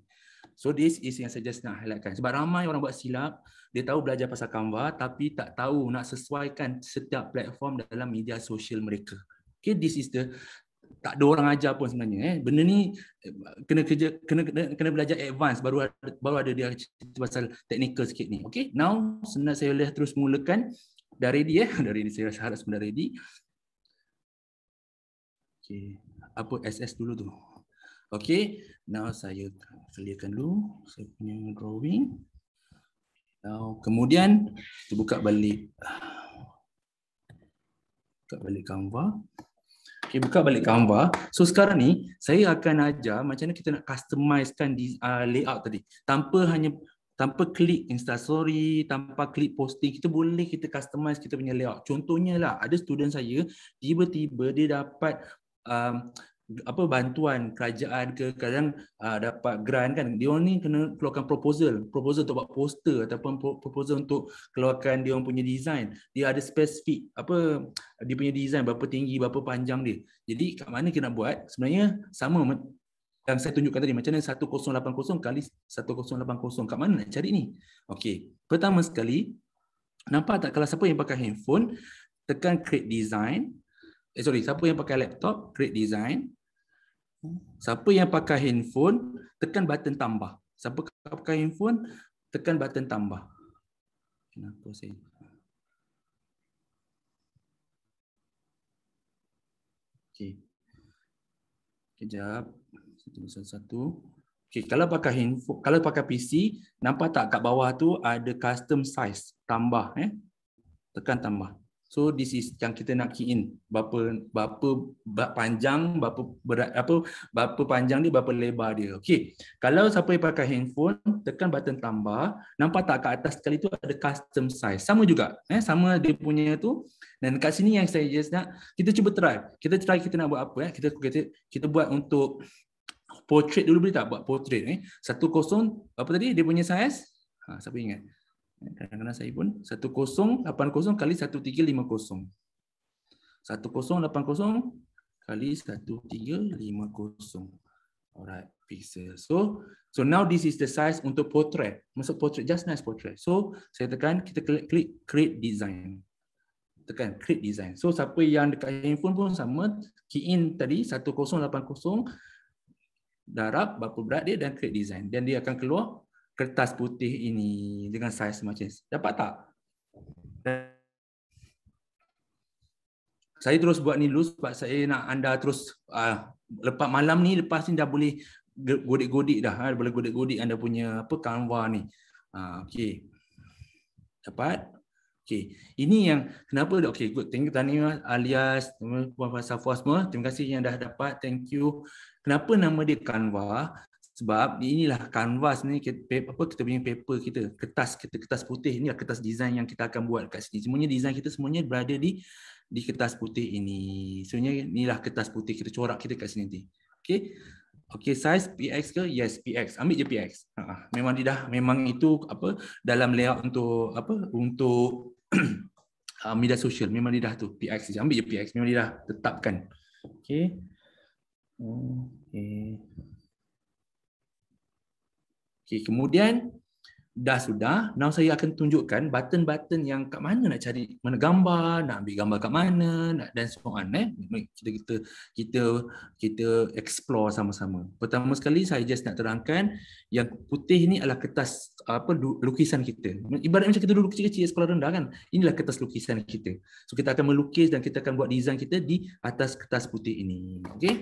Speaker 2: So this is yang saya just nak highlightkan. Sebab ramai orang buat silap, dia tahu belajar pasal Canva tapi tak tahu nak sesuaikan setiap platform dalam media sosial mereka. Okay, this is the tak ada orang ajar pun sebenarnya eh. Benda ni eh, kena kerja kena kena, kena belajar advance baru ada, baru ada dia cerita pasal technical sikit ni. Okay, now senang saya boleh terus mulakan. Dah ready eh? Dah ready saya rasa harap sebenarnya ready. Okay. Apa SS dulu tu? Okay, now saya clearkan dulu saya punya drawing. Now, kemudian kita buka balik buka balik Canva. Okey, buka balik Canva. So sekarang ni saya akan ajar macam mana kita nak customisekan di uh, layout tadi tanpa hanya tanpa klik Insta story, tanpa klik posting, kita boleh kita customise kita punya layout. Contohnya lah, ada student saya tiba-tiba dia dapat um, apa bantuan kerajaan ke kadang uh, dapat grant kan dia orang ni kena keluarkan proposal proposal untuk buat poster ataupun proposal untuk keluarkan dia orang punya design dia ada spesifik apa dia punya design berapa tinggi berapa panjang dia jadi kat mana kita nak buat sebenarnya sama yang saya tunjukkan tadi macam mana 1080 kali 1080 kat mana nak cari ni okey pertama sekali nampak tak kalau siapa yang pakai handphone tekan create design Eh, sorry, siapa yang pakai laptop, create design. Siapa yang pakai handphone, tekan button tambah. Siapa pakai handphone, tekan button tambah. Kenapa saya... Okey. Kejap. Satu, satu, satu. Okey, kalau pakai handphone, kalau pakai PC, nampak tak kat bawah tu ada custom size tambah eh. Tekan tambah. So this is yang kita nak key in. Berapa berapa panjang, berapa berat apa berapa panjang ni berapa lebar dia. Okey. Kalau siapa yang pakai handphone, tekan button tambah, nampak tak kat atas sekali tu ada custom size. Sama juga. Eh sama dia punya tu. Dan kat sini yang saya just nak kita cuba try. Kita try kita nak buat apa eh? Kita kita, kita buat untuk portrait dulu boleh tak buat portrait ni eh? 10 apa tadi dia punya size? Ha siapa ingat? Kadang-kadang saya pun 1080 kali 1350. 1080 kali 1350. Alright, pixel. So, so now this is the size untuk portrait. Masuk portrait, just nice portrait. So, saya tekan, kita klik, klik create design. Tekan create design. So, siapa yang dekat handphone pun sama, key in tadi 1080 darab berapa berat dia dan create design. Dan dia akan keluar kertas putih ini dengan saiz macam ni. Dapat tak? Saya terus buat ni dulu sebab saya nak anda terus uh, lepas malam ni lepas ni dah boleh godik-godik dah. Ha? Boleh godik-godik anda punya apa kanva ni. Ha, ah, okay. Dapat? Okay. Ini yang kenapa? Okay, good. Thank you Tania alias Puan Safwa semua. Terima kasih yang dah dapat. Thank you. Kenapa nama dia kanva? sebab inilah kanvas ni apa kita punya paper kita kertas kita kertas putih inilah kertas design yang kita akan buat kat sini semuanya design kita semuanya berada di di kertas putih ini sebenarnya inilah kertas putih kita corak kita kat sini nanti okey okey size px ke yes px ambil je px ha, ha. memang dia dah memang itu apa dalam layout untuk apa untuk uh, media sosial memang dia dah tu px je ambil je px memang dia dah tetapkan okey okey Okey, kemudian dah sudah, now saya akan tunjukkan button-button yang kat mana nak cari mana gambar, nak ambil gambar kat mana, nak dan so on eh. Kita kita kita kita explore sama-sama. Pertama sekali saya just nak terangkan yang putih ni adalah kertas apa lukisan kita. Ibarat macam kita dulu kecil-kecil sekolah rendah kan. Inilah kertas lukisan kita. So kita akan melukis dan kita akan buat design kita di atas kertas putih ini. Okey.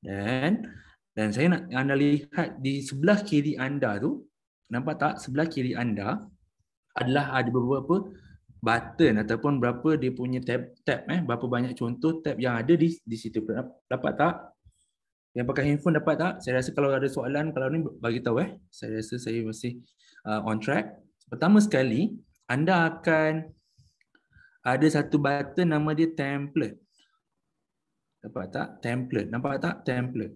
Speaker 2: Dan dan saya nak anda lihat di sebelah kiri anda tu, nampak tak sebelah kiri anda adalah ada beberapa button ataupun berapa dia punya tab tab eh berapa banyak contoh tab yang ada di di situ dapat tak yang pakai handphone dapat tak saya rasa kalau ada soalan kalau ni bagi tahu eh saya rasa saya masih uh, on track pertama sekali anda akan ada satu button nama dia template dapat tak template nampak tak template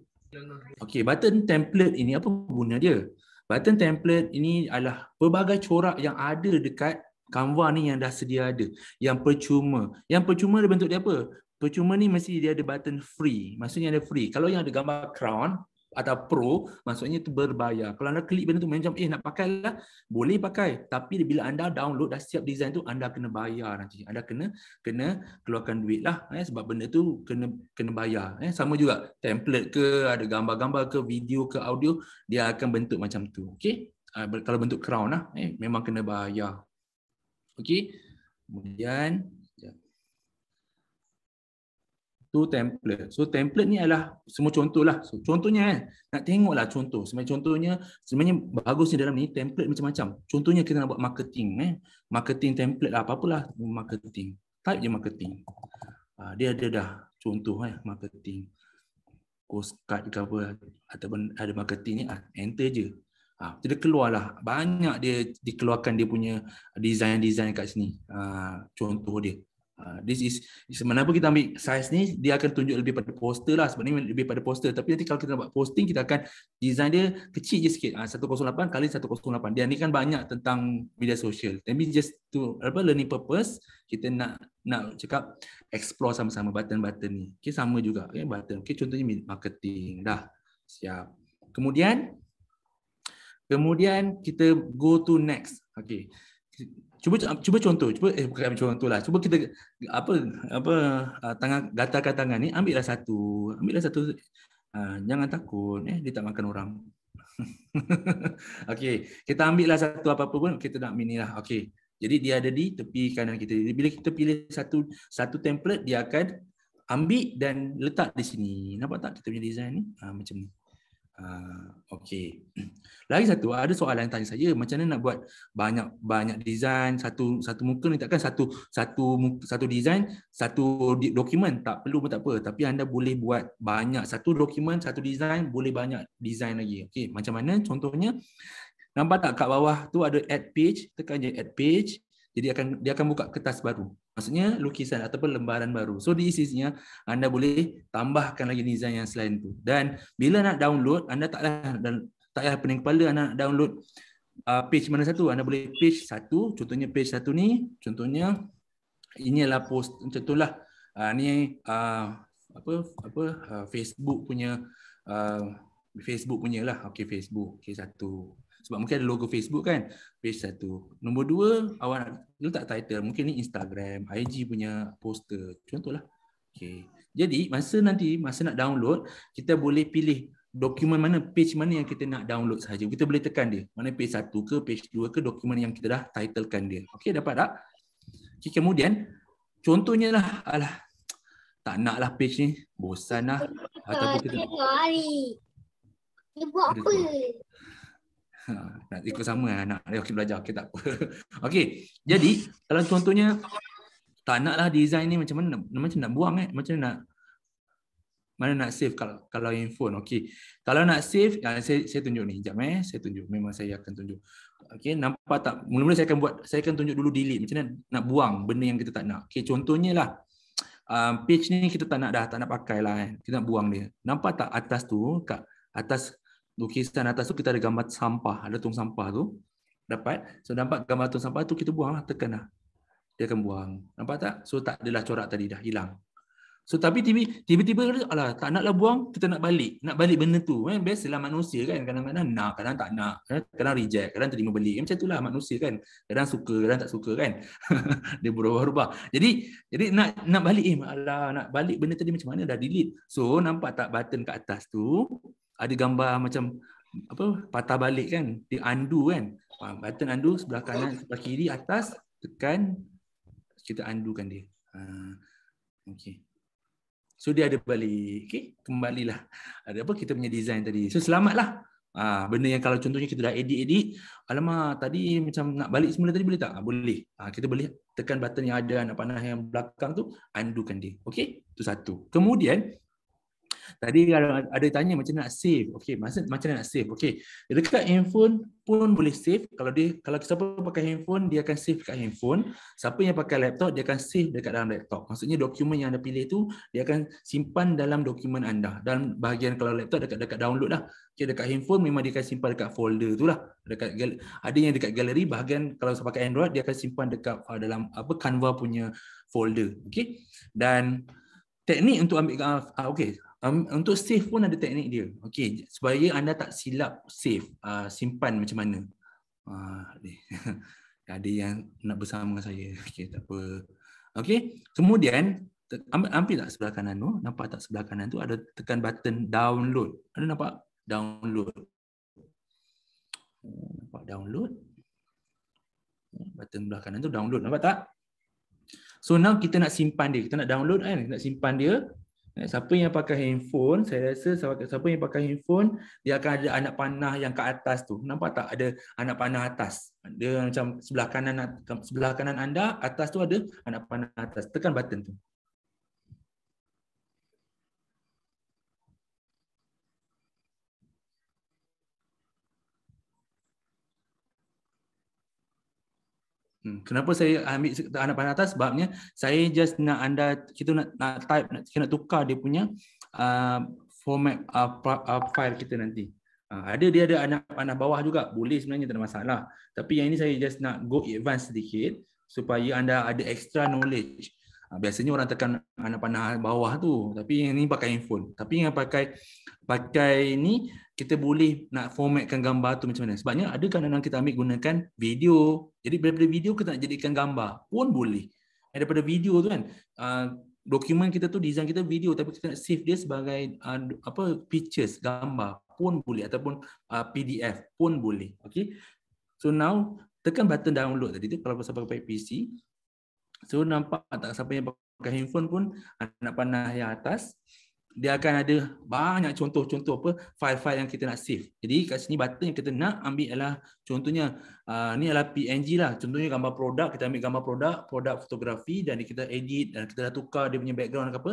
Speaker 2: Okay, button template ini apa guna dia? Button template ini adalah pelbagai corak yang ada dekat Canva ni yang dah sedia ada. Yang percuma. Yang percuma dia bentuk dia apa? Percuma ni mesti dia ada button free. Maksudnya ada free. Kalau yang ada gambar crown, atau pro maksudnya itu berbayar. Kalau anda klik benda tu macam eh nak pakai lah, boleh pakai. Tapi bila anda download dah siap design tu anda kena bayar nanti. Anda kena kena keluarkan duit lah eh, sebab benda tu kena kena bayar. Eh, sama juga template ke ada gambar-gambar ke video ke audio dia akan bentuk macam tu. Okey. Uh, kalau bentuk crown lah eh, memang kena bayar. Okey. Kemudian tu template. So template ni adalah semua contoh lah. So, contohnya eh, nak lah contoh. Sebenarnya contohnya sebenarnya bagus ni dalam ni template macam-macam. Contohnya kita nak buat marketing eh. Marketing template lah apa-apalah marketing. Type je marketing. Ah, dia ada dah contoh eh marketing. Postcard ke apa ataupun ada marketing ni ah, enter je. Ha, ah, dia keluarlah. Banyak dia dikeluarkan dia punya design-design kat sini. contoh dia. Ah, this is sebenarnya kita ambil size ni dia akan tunjuk lebih pada poster lah sebenarnya lebih pada poster tapi nanti kalau kita buat posting kita akan design dia kecil je sikit ha, ah, 108 kali 108 dia ni kan banyak tentang media sosial tapi just to apa learning purpose kita nak nak cakap explore sama-sama button-button ni okey sama juga okay, button okey contohnya marketing dah siap kemudian kemudian kita go to next okey cuba ah, cuba contoh cuba eh bukan ambil contohlah cuba kita apa apa ah, tangan gatalkan tangan ni ambillah satu ambillah satu ah, jangan takut eh dia tak makan orang okey kita ambillah satu apa-apa pun kita nak minilah okey jadi dia ada di tepi kanan kita jadi, bila kita pilih satu satu template dia akan ambil dan letak di sini nampak tak kita punya design ni ha, macam ni Ah, Okey. Lagi satu, ada soalan yang tanya saya, macam mana nak buat banyak banyak design satu satu muka ni takkan satu satu satu design satu dokumen tak perlu pun tak apa, tapi anda boleh buat banyak satu dokumen satu design boleh banyak design lagi. Okey. macam mana? Contohnya, nampak tak kat bawah tu ada add page, tekan je add page. Jadi akan dia akan buka kertas baru maksudnya lukisan ataupun lembaran baru. So di isinya anda boleh tambahkan lagi design yang selain tu. Dan bila nak download anda taklah dan tak payah pening kepala anda nak download uh, page mana satu. Anda boleh page satu, contohnya page satu ni, contohnya ini adalah post macam itulah. Uh, ni uh, apa apa uh, Facebook punya uh, Facebook punya lah. Okay Facebook. Okay satu. Sebab mungkin ada logo Facebook kan, page satu. Nombor dua, awak nak letak title. Mungkin ni Instagram, IG punya poster. Contohlah. Okay. Jadi masa nanti, masa nak download, kita boleh pilih dokumen mana, page mana yang kita nak download saja. Kita boleh tekan dia. Mana page satu ke, page dua ke, dokumen yang kita dah titlekan dia. Okay, dapat tak? Okay, kemudian, contohnya lah, alah, tak nak lah page ni. Bosan lah. Ataupun kita... Dia buat apa? Ha, nak ikut sama lah anak dia okey belajar okey tak apa. okey. Jadi kalau contohnya tak naklah design ni macam mana macam nak buang eh macam nak mana nak save kalau kalau handphone okey. Kalau nak save ya, saya saya tunjuk ni jap eh saya tunjuk memang saya akan tunjuk. Okey nampak tak mula-mula saya akan buat saya akan tunjuk dulu delete macam mana nak buang benda yang kita tak nak. Okey contohnya lah um, page ni kita tak nak dah tak nak pakai lah eh. kita nak buang dia. Nampak tak atas tu kat atas lukisan atas tu kita ada gambar sampah, ada tong sampah tu. Dapat. So nampak gambar tong sampah tu kita buanglah, tekanlah. Dia akan buang. Nampak tak? So tak adalah corak tadi dah hilang. So tapi tiba-tiba alah tak naklah buang, kita nak balik. Nak balik benda tu. Kan biasalah manusia kan kadang-kadang nak, kadang tak nak. Eh, kadang reject, kadang terima balik. Eh, macam itulah manusia kan. Kadang suka, kadang tak suka kan. dia berubah-ubah. Jadi jadi nak nak balik eh alah nak balik benda tadi macam mana dah delete. So nampak tak button kat atas tu? ada gambar macam apa patah balik kan di undo kan ha, button undo sebelah kanan sebelah kiri atas tekan kita kan dia ha, okey so dia ada balik Kembali lah. ada apa kita punya design tadi so selamatlah ha, benda yang kalau contohnya kita dah edit edit alamak tadi macam nak balik semula tadi boleh tak ha, boleh ha, kita boleh tekan button yang ada anak panah yang belakang tu kan dia okey itu satu kemudian Tadi ada, ada tanya macam nak save. Okey, masa macam nak save. Okey. Dekat handphone pun boleh save. Kalau dia kalau siapa pakai handphone, dia akan save dekat handphone. Siapa yang pakai laptop, dia akan save dekat dalam laptop. Maksudnya dokumen yang anda pilih tu dia akan simpan dalam dokumen anda. Dan bahagian kalau laptop dekat dekat download lah. Okey, dekat handphone memang dia akan simpan dekat folder tu lah. Dekat ada yang dekat galeri, bahagian kalau siapa pakai Android, dia akan simpan dekat uh, dalam apa Canva punya folder. Okey. Dan teknik untuk ambil uh, uh okey Um, untuk save pun ada teknik dia. Okey, supaya anda tak silap save, uh, simpan macam mana. Uh, ada yang nak bersama dengan saya. Okey, tak apa. Okey, kemudian ambil tak sebelah kanan tu, nampak tak sebelah kanan tu ada tekan button download. Ada nampak download. Hmm, nampak download. Hmm, button belah kanan tu download, nampak tak? So now kita nak simpan dia. Kita nak download kan, kita nak simpan dia. Eh, siapa yang pakai handphone, saya rasa siapa, siapa yang pakai handphone, dia akan ada anak panah yang ke atas tu. Nampak tak ada anak panah atas? Dia macam sebelah kanan sebelah kanan anda, atas tu ada anak panah atas. Tekan button tu. Hmm, kenapa saya ambil anak panah atas? Sebabnya saya just nak anda kita nak, nak type nak kita nak tukar dia punya uh, format uh, uh file kita nanti. Uh, ada dia ada anak panah bawah juga boleh sebenarnya tidak masalah. Tapi yang ini saya just nak go advance sedikit supaya anda ada extra knowledge. Ah, biasanya orang tekan anak panah bawah tu tapi yang ni pakai handphone tapi yang pakai pakai ni kita boleh nak formatkan gambar tu macam mana sebabnya ada kadang-kadang kita ambil gunakan video jadi daripada video kita nak jadikan gambar pun boleh daripada video tu kan ah, dokumen kita tu design kita video tapi kita nak save dia sebagai ah, apa pictures gambar pun boleh ataupun PDF pun boleh okey so now tekan button download tadi tu kalau pasal pakai PC So nampak tak siapa yang pakai handphone pun anak panah yang atas dia akan ada banyak contoh-contoh apa file-file yang kita nak save. Jadi kat sini button yang kita nak ambil ialah contohnya uh, ni adalah PNG lah. Contohnya gambar produk, kita ambil gambar produk, produk fotografi dan kita edit dan kita dah tukar dia punya background ke apa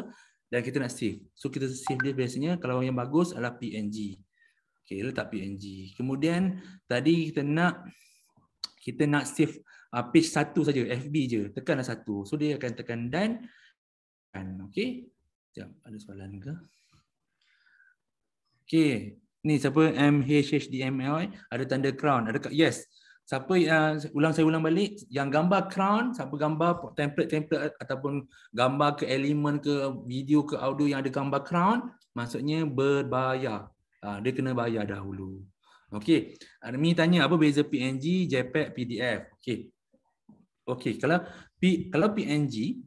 Speaker 2: dan kita nak save. So kita save dia biasanya kalau yang bagus adalah PNG. Okey, letak PNG. Kemudian tadi kita nak kita nak save uh, page satu saja FB je tekanlah satu so dia akan tekan dan kan okey jap ada soalan ke okey ni siapa MHHDML eh? ada tanda crown ada yes siapa uh, ulang saya ulang balik yang gambar crown siapa gambar template template ataupun gambar ke elemen ke video ke audio yang ada gambar crown maksudnya berbahaya. uh, ah, dia kena bayar dahulu Okey, Army tanya apa beza PNG, JPEG, PDF. Okey, Okey, kalau P, kalau PNG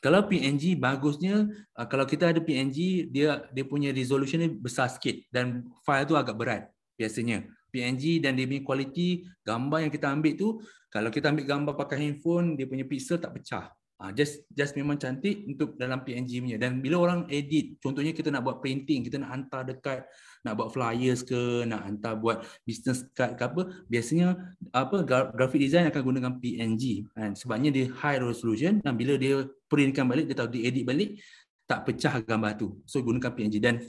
Speaker 2: kalau PNG bagusnya uh, kalau kita ada PNG dia dia punya resolution ni besar sikit dan file tu agak berat biasanya. PNG dan dia punya quality gambar yang kita ambil tu kalau kita ambil gambar pakai handphone dia punya pixel tak pecah. Uh, just just memang cantik untuk dalam PNG punya. Dan bila orang edit, contohnya kita nak buat printing, kita nak hantar dekat, nak buat flyers ke, nak hantar buat business card ke apa, biasanya apa graphic design akan gunakan PNG. Kan? Sebabnya dia high resolution dan bila dia printkan balik, dia tahu dia edit balik, tak pecah gambar tu. So gunakan PNG. Dan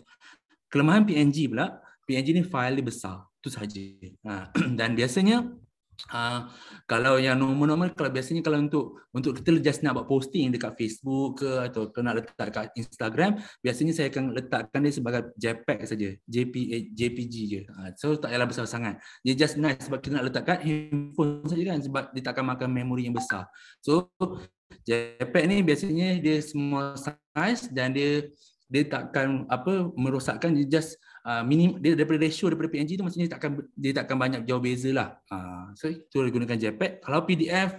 Speaker 2: kelemahan PNG pula, PNG ni file dia besar. Tu saja. Uh, dan biasanya Uh, kalau yang normal-normal kalau biasanya kalau untuk untuk kita just nak buat posting dekat Facebook ke atau kena letak dekat Instagram biasanya saya akan letakkan dia sebagai JPEG saja JP, eh, JPG je uh, so tak payahlah besar sangat dia just nice sebab kita nak letakkan handphone saja kan sebab dia takkan makan memori yang besar so JPEG ni biasanya dia semua size dan dia dia takkan apa merosakkan dia just Ah, minim dia daripada ratio daripada PNG tu maksudnya dia tak akan dia tak akan banyak jauh bezalah. Ah so itu gunakan JPEG. Kalau PDF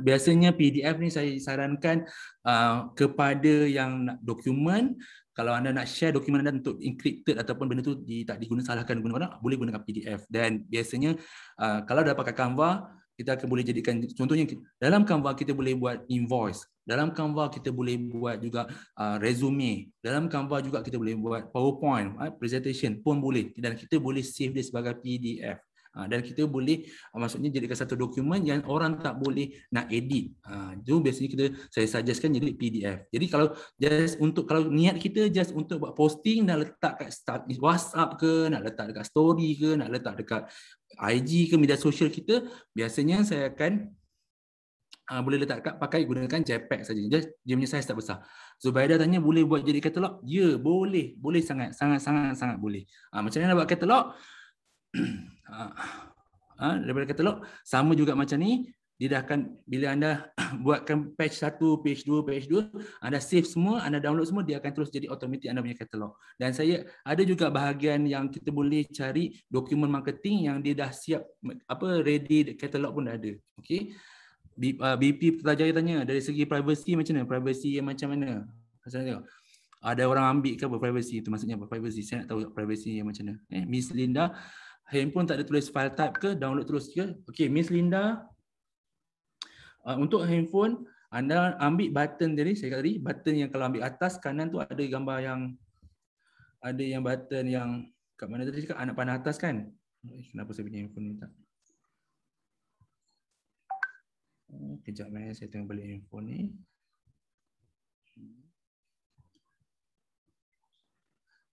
Speaker 2: biasanya PDF ni saya sarankan uh, kepada yang nak dokumen kalau anda nak share dokumen anda untuk encrypted ataupun benda tu di, tak salahkan guna orang boleh gunakan PDF dan biasanya uh, kalau dah pakai Canva kita akan boleh jadikan contohnya dalam Canva kita boleh buat invoice dalam Canva kita boleh buat juga uh, resume. Dalam Canva juga kita boleh buat PowerPoint, uh, presentation pun boleh. Dan kita boleh save dia sebagai PDF. Uh, dan kita boleh uh, maksudnya jadikan satu dokumen yang orang tak boleh nak edit. Uh, itu uh, biasanya kita saya suggestkan jadi PDF. Jadi kalau just untuk kalau niat kita just untuk buat posting nak letak kat start WhatsApp ke, nak letak dekat story ke, nak letak dekat IG ke media sosial kita, biasanya saya akan uh, boleh letak kad pakai gunakan JPEG saja. Dia, dia punya saiz tak besar. Zubaidah tanya boleh buat jadi katalog? Ya, boleh. Boleh sangat. Sangat-sangat-sangat boleh. Uh, macam mana nak buat katalog? uh, uh, daripada katalog, sama juga macam ni. Dia dah akan, bila anda buatkan page 1, page 2, page 2, anda save semua, anda download semua, dia akan terus jadi automatik anda punya katalog. Dan saya ada juga bahagian yang kita boleh cari dokumen marketing yang dia dah siap, apa ready katalog pun dah ada. Okay. BP uh, Putrajaya tanya dari segi privacy macam mana? Privacy yang macam mana? Macam mana? Ada orang ambil ke apa privacy itu maksudnya apa privacy? Saya nak tahu privacy yang macam mana. Eh, Miss Linda, handphone tak ada tulis file type ke? Download terus ke? Okey, Miss Linda, uh, untuk handphone anda ambil button tadi, saya kata tadi, button yang kalau ambil atas kanan tu ada gambar yang ada yang button yang kat mana tadi cakap anak panah atas kan? Kenapa saya punya handphone ni tak? Kejap eh, saya tengok balik handphone ni.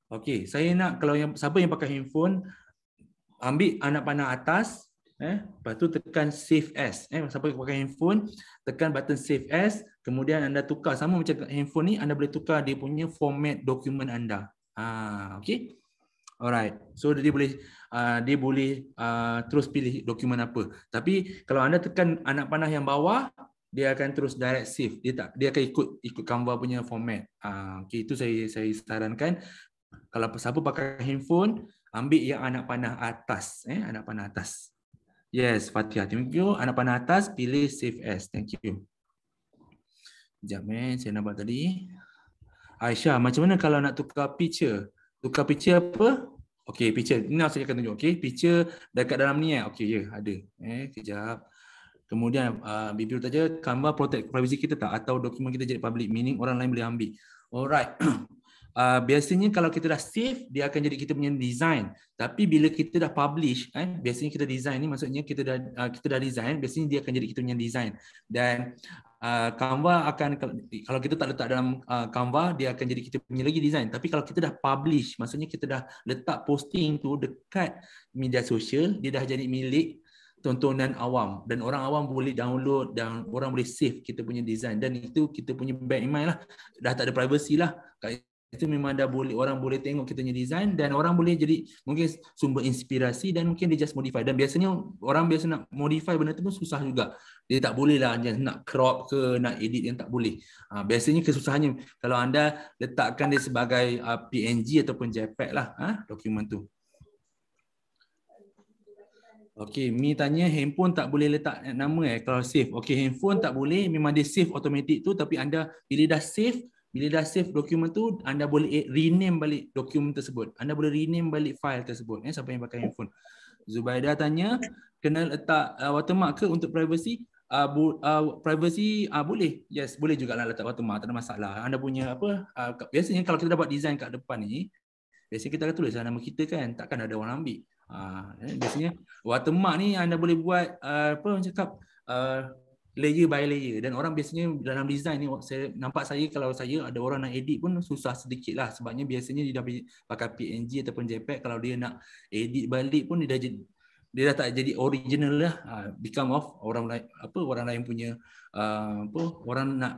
Speaker 2: Okey, saya nak kalau yang, siapa yang pakai handphone, ambil anak panah atas, eh, lepas tu tekan save as. Eh, siapa yang pakai handphone, tekan button save as, kemudian anda tukar. Sama macam handphone ni, anda boleh tukar dia punya format dokumen anda. Ah, Okey. Alright. So dia boleh uh, dia boleh uh, terus pilih dokumen apa. Tapi kalau anda tekan anak panah yang bawah, dia akan terus direct save. Dia tak dia akan ikut ikut Canva punya format. uh, okay, itu saya saya sarankan kalau siapa pakai handphone, ambil yang anak panah atas eh anak panah atas. Yes, Fatihah. Thank you. Anak panah atas pilih save as. Thank you. Jamin, eh. saya nampak tadi. Aisyah, macam mana kalau nak tukar picture? Tukar picture apa? Okey, picture. Ini saya akan tunjuk. Okey, picture dekat dalam ni eh. Okey, ya, yeah, ada. Eh, kejap. Kemudian a uh, bibir saja Canva protect privacy kita tak atau dokumen kita jadi public meaning orang lain boleh ambil. Alright. Uh, biasanya kalau kita dah save dia akan jadi kita punya design tapi bila kita dah publish eh biasanya kita design ni maksudnya kita dah uh, kita dah design biasanya dia akan jadi kita punya design dan Ah, Canva akan kalau kita tak letak dalam uh, Canva dia akan jadi kita punya lagi design tapi kalau kita dah publish maksudnya kita dah letak posting tu dekat media sosial dia dah jadi milik tontonan awam dan orang awam boleh download dan orang boleh save kita punya design dan itu kita punya bank email lah dah tak ada privacy lah itu memang ada boleh orang boleh tengok kita punya design dan orang boleh jadi mungkin sumber inspirasi dan mungkin dia just modify dan biasanya orang biasa nak modify benda tu pun susah juga dia tak boleh lah nak crop ke nak edit yang tak boleh ha, biasanya kesusahannya kalau anda letakkan dia sebagai uh, ah, PNG ataupun JPEG lah ha, dokumen tu Okey, Mi tanya handphone tak boleh letak nama eh kalau save. Okey, handphone tak boleh, memang dia save automatic tu tapi anda pilih dah save, bila dah save dokumen tu anda boleh e- rename balik dokumen tersebut anda boleh rename balik file tersebut ya eh, siapa yang pakai handphone Zubaida tanya kena letak uh, watermark ke untuk privacy uh, bu- uh, privacy uh, boleh yes boleh juga lah letak watermark tak ada masalah anda punya apa uh, biasanya kalau kita dapat design kat depan ni biasanya kita akan tulis nama kita kan takkan ada orang ambil uh, eh, biasanya watermark ni anda boleh buat uh, apa orang cakap uh, layer by layer dan orang biasanya dalam design ni saya nampak saya kalau saya ada orang nak edit pun susah sedikit lah sebabnya biasanya dia dah pakai PNG ataupun JPEG kalau dia nak edit balik pun dia dah jadi dia dah tak jadi original lah uh, become of orang lain apa orang lain punya uh, apa orang nak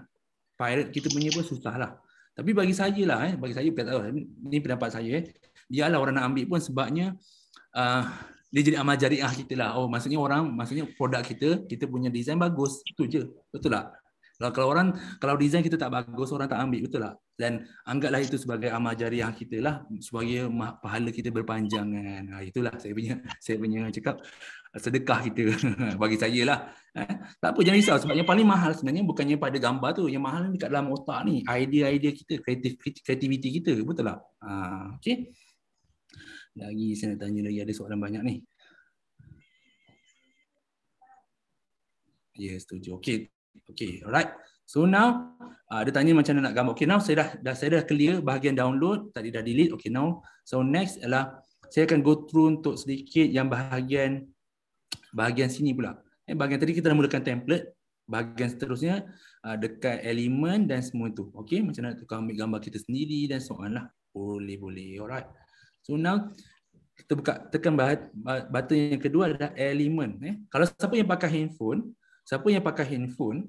Speaker 2: pirate kita punya pun susah lah tapi bagi saya lah eh bagi saya tak ini pendapat saya eh biarlah orang nak ambil pun sebabnya uh, dia jadi amal jariah kita lah. Oh, maksudnya orang, maksudnya produk kita, kita punya desain bagus. Itu je. Betul tak? Kalau, kalau orang, kalau desain kita tak bagus, orang tak ambil. Betul tak? Dan anggaplah itu sebagai amal jariah kita lah. Sebagai pahala kita berpanjangan. Ha, itulah saya punya saya punya cakap sedekah kita. Bagi saya lah. Eh? Tak apa, jangan risau. Sebab yang paling mahal sebenarnya bukannya pada gambar tu. Yang mahal ni kat dalam otak ni. Idea-idea kita, kreativiti kita. Betul tak? Ha, okay. Lagi saya nak tanya lagi ada soalan banyak ni. Ya, yes, setuju. Okay. Okay, alright. So now, uh, dia tanya macam mana nak gambar. Okay, now saya dah, dah saya dah clear bahagian download. Tadi dah delete. Okay, now. So next adalah, saya akan go through untuk sedikit yang bahagian bahagian sini pula. Eh, bahagian tadi kita dah mulakan template. Bahagian seterusnya, uh, dekat elemen dan semua itu. Okay, macam mana nak tukar ambil gambar kita sendiri dan soalan lah. Boleh, boleh. Alright. So now kita buka tekan button yang kedua adalah element eh. Kalau siapa yang pakai handphone, siapa yang pakai handphone,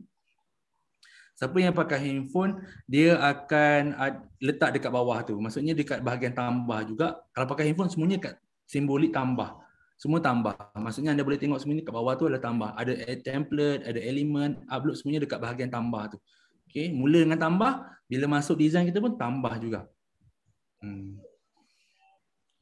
Speaker 2: siapa yang pakai handphone, dia akan letak dekat bawah tu. Maksudnya dekat bahagian tambah juga. Kalau pakai handphone semuanya kat simbolik tambah. Semua tambah. Maksudnya anda boleh tengok semuanya kat bawah tu adalah tambah. Ada template, ada element, upload semuanya dekat bahagian tambah tu. Okey, mula dengan tambah, bila masuk design kita pun tambah juga. Hmm.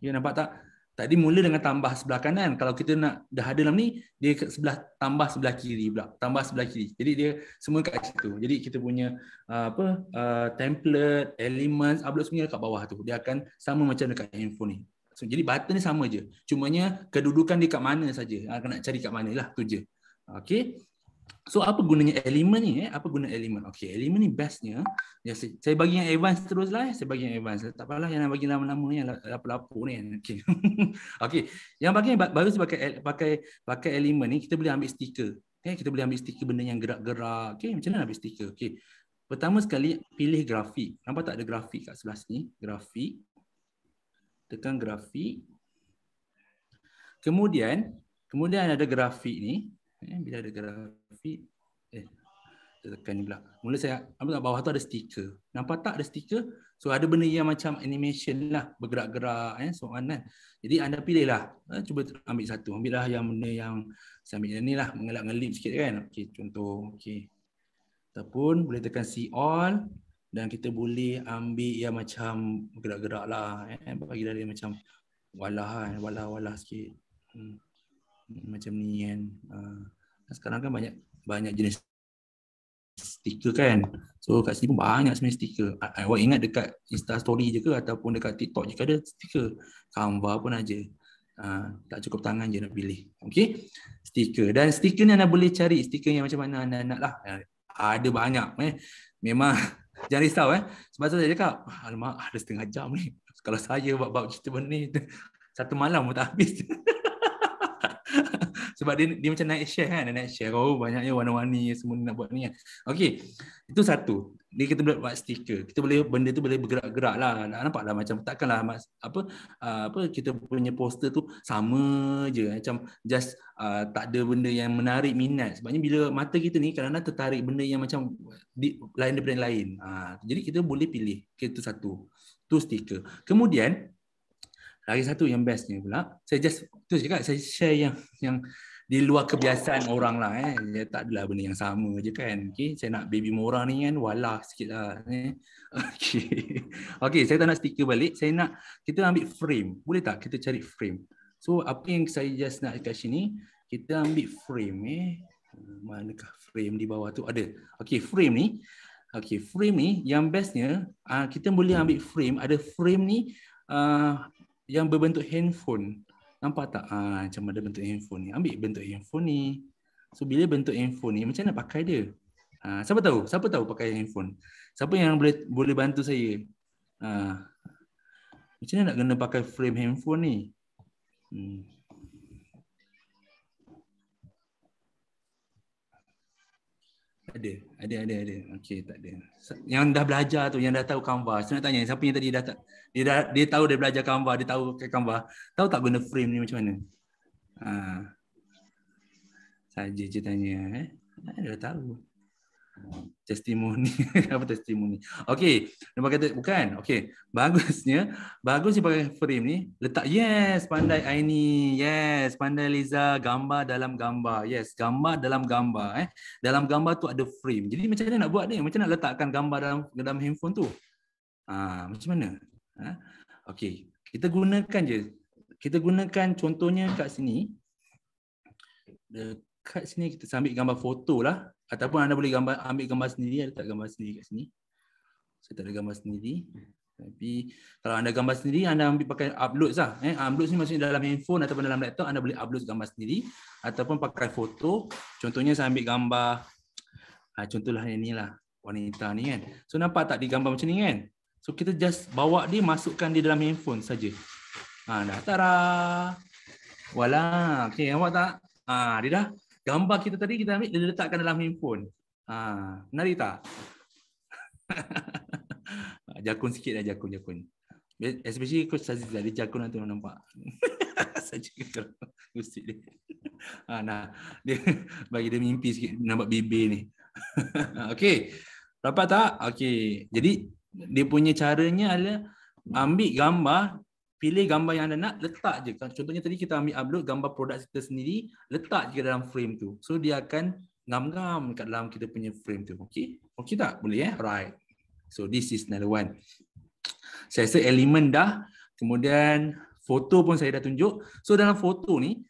Speaker 2: You ya, nampak tak? Tadi mula dengan tambah sebelah kanan. Kalau kita nak dah ada dalam ni, dia sebelah tambah sebelah kiri pula. Tambah sebelah kiri. Jadi dia semua kat situ. Jadi kita punya uh, apa uh, template, elements, upload semua kat bawah tu. Dia akan sama macam dekat info ni. So, jadi button ni sama je. Cumanya kedudukan dia kat mana saja. Ha, nak cari kat mana lah tu je. Okay. So apa gunanya elemen ni eh? Apa guna elemen? Okey, elemen ni bestnya. Ya saya, saya bagi yang advance teruslah eh. Saya bagi yang advance. Tak apalah yang nak bagi nama-nama yang lapu-lapu ni. Eh? Okey. Okey. Yang bagi baru saya pakai pakai pakai elemen ni kita boleh ambil stiker. Okey, eh, kita boleh ambil stiker benda yang gerak-gerak. Okey, macam mana nak ambil stiker? Okey. Pertama sekali pilih grafik. Nampak tak ada grafik kat sebelah sini? Grafik. Tekan grafik. Kemudian, kemudian ada grafik ni. Eh, bila ada grafik, eh, saya tekan ni pula. Mula saya, apa tak, bawah tu ada stiker. Nampak tak ada stiker? So ada benda yang macam animation lah, bergerak-gerak, eh, so on kan. Jadi anda pilih lah, eh, cuba ambil satu. Ambil lah yang benda yang saya ambil yang ni lah, mengelap-ngelip sikit kan. Okey, contoh, okey. Ataupun boleh tekan see all dan kita boleh ambil yang macam bergerak gerak lah. Eh, bagi dari macam walah kan, walah-walah sikit. Hmm macam ni kan uh, sekarang kan banyak banyak jenis stiker kan so kat sini pun banyak sebenarnya stiker awak ingat dekat insta story je ke ataupun dekat tiktok je ke ada stiker Canva pun aja uh, ah, tak cukup tangan je nak pilih okey stiker dan stiker ni anda boleh cari stiker yang macam mana anda nak lah uh, ada banyak eh memang jangan risau eh sebab tu saya cakap ah, alamak ada setengah jam ni kalau saya buat bab cerita benda ni satu malam pun tak habis sebab dia dia macam naik share kan dia naik share oh banyaknya warna-warni semua nak buat ni kan okey itu satu ni kita boleh buat stiker kita boleh benda tu boleh bergerak-gerak lah nak nampak lah macam takkanlah apa ah, apa kita punya poster tu sama je macam just uh, tak ada benda yang menarik minat sebabnya bila mata kita ni kadang-kadang tertarik benda yang macam di, lain daripada yang lain uh, jadi kita boleh pilih okay, itu satu tu stiker kemudian lagi satu yang bestnya pula saya just tu cakap saya share yang yang di luar kebiasaan orang lah eh dia tak adalah benda yang sama je kan okey saya nak baby mora ni kan walah sikitlah eh okey okey saya tak nak stiker balik saya nak kita ambil frame boleh tak kita cari frame so apa yang saya just nak dekat sini kita ambil frame eh hmm, manakah frame di bawah tu ada okey frame ni okey frame ni yang bestnya ah, kita boleh ambil frame ada frame ni ah, yang berbentuk handphone. Nampak tak? Ha, macam ada bentuk handphone ni? Ambil bentuk handphone ni. So bila bentuk handphone ni macam nak pakai dia? Ha, siapa tahu? Siapa tahu pakai handphone? Siapa yang boleh boleh bantu saya? Ha, macam mana nak kena pakai frame handphone ni? Hmm. ada. Ada ada ada. Okey, tak ada. Yang dah belajar tu, yang dah tahu Canva, saya nak tanya siapa yang tadi dah tak dia dah, dia tahu dia belajar Canva, dia tahu ke Canva. Tahu tak guna frame ni macam mana? Ha. Saja je tanya eh. eh ada tahu testimoni apa testimoni okey nampak kata bukan okey bagusnya bagus pakai frame ni letak yes pandai Aini yes pandai Liza gambar dalam gambar yes gambar dalam gambar eh dalam gambar tu ada frame jadi macam mana nak buat ni macam nak letakkan gambar dalam dalam handphone tu ha, macam mana ha? okey kita gunakan je kita gunakan contohnya kat sini dekat sini kita sambil gambar foto lah ataupun anda boleh gambar ambil gambar sendiri ada tak gambar sendiri kat sini saya tak ada gambar sendiri tapi kalau anda gambar sendiri anda ambil pakai upload sah eh upload ni maksudnya dalam handphone ataupun dalam laptop anda boleh upload gambar sendiri ataupun pakai foto contohnya saya ambil gambar ha, contohlah yang inilah wanita ni kan so nampak tak di gambar macam ni kan so kita just bawa dia masukkan dia dalam handphone saja ha dah tara wala okey awak tak ha dia dah gambar kita tadi kita ambil dan letakkan dalam handphone. Ha, menarik tak? jakun sikit lah jakun jakun. Especially Coach Saziz ada lah, jakun nanti orang nampak. Saja kita gusti dia. Ha, nah, dia bagi dia mimpi sikit nampak bibi ni. Okey. Dapat tak? Okey. Jadi dia punya caranya adalah ambil gambar pilih gambar yang anda nak, letak je. Kan? Contohnya tadi kita ambil upload gambar produk kita sendiri, letak je dalam frame tu. So dia akan ngam-ngam kat dalam kita punya frame tu. Okay, okay tak? Boleh eh? Right. So this is another one. Saya rasa elemen dah. Kemudian foto pun saya dah tunjuk. So dalam foto ni,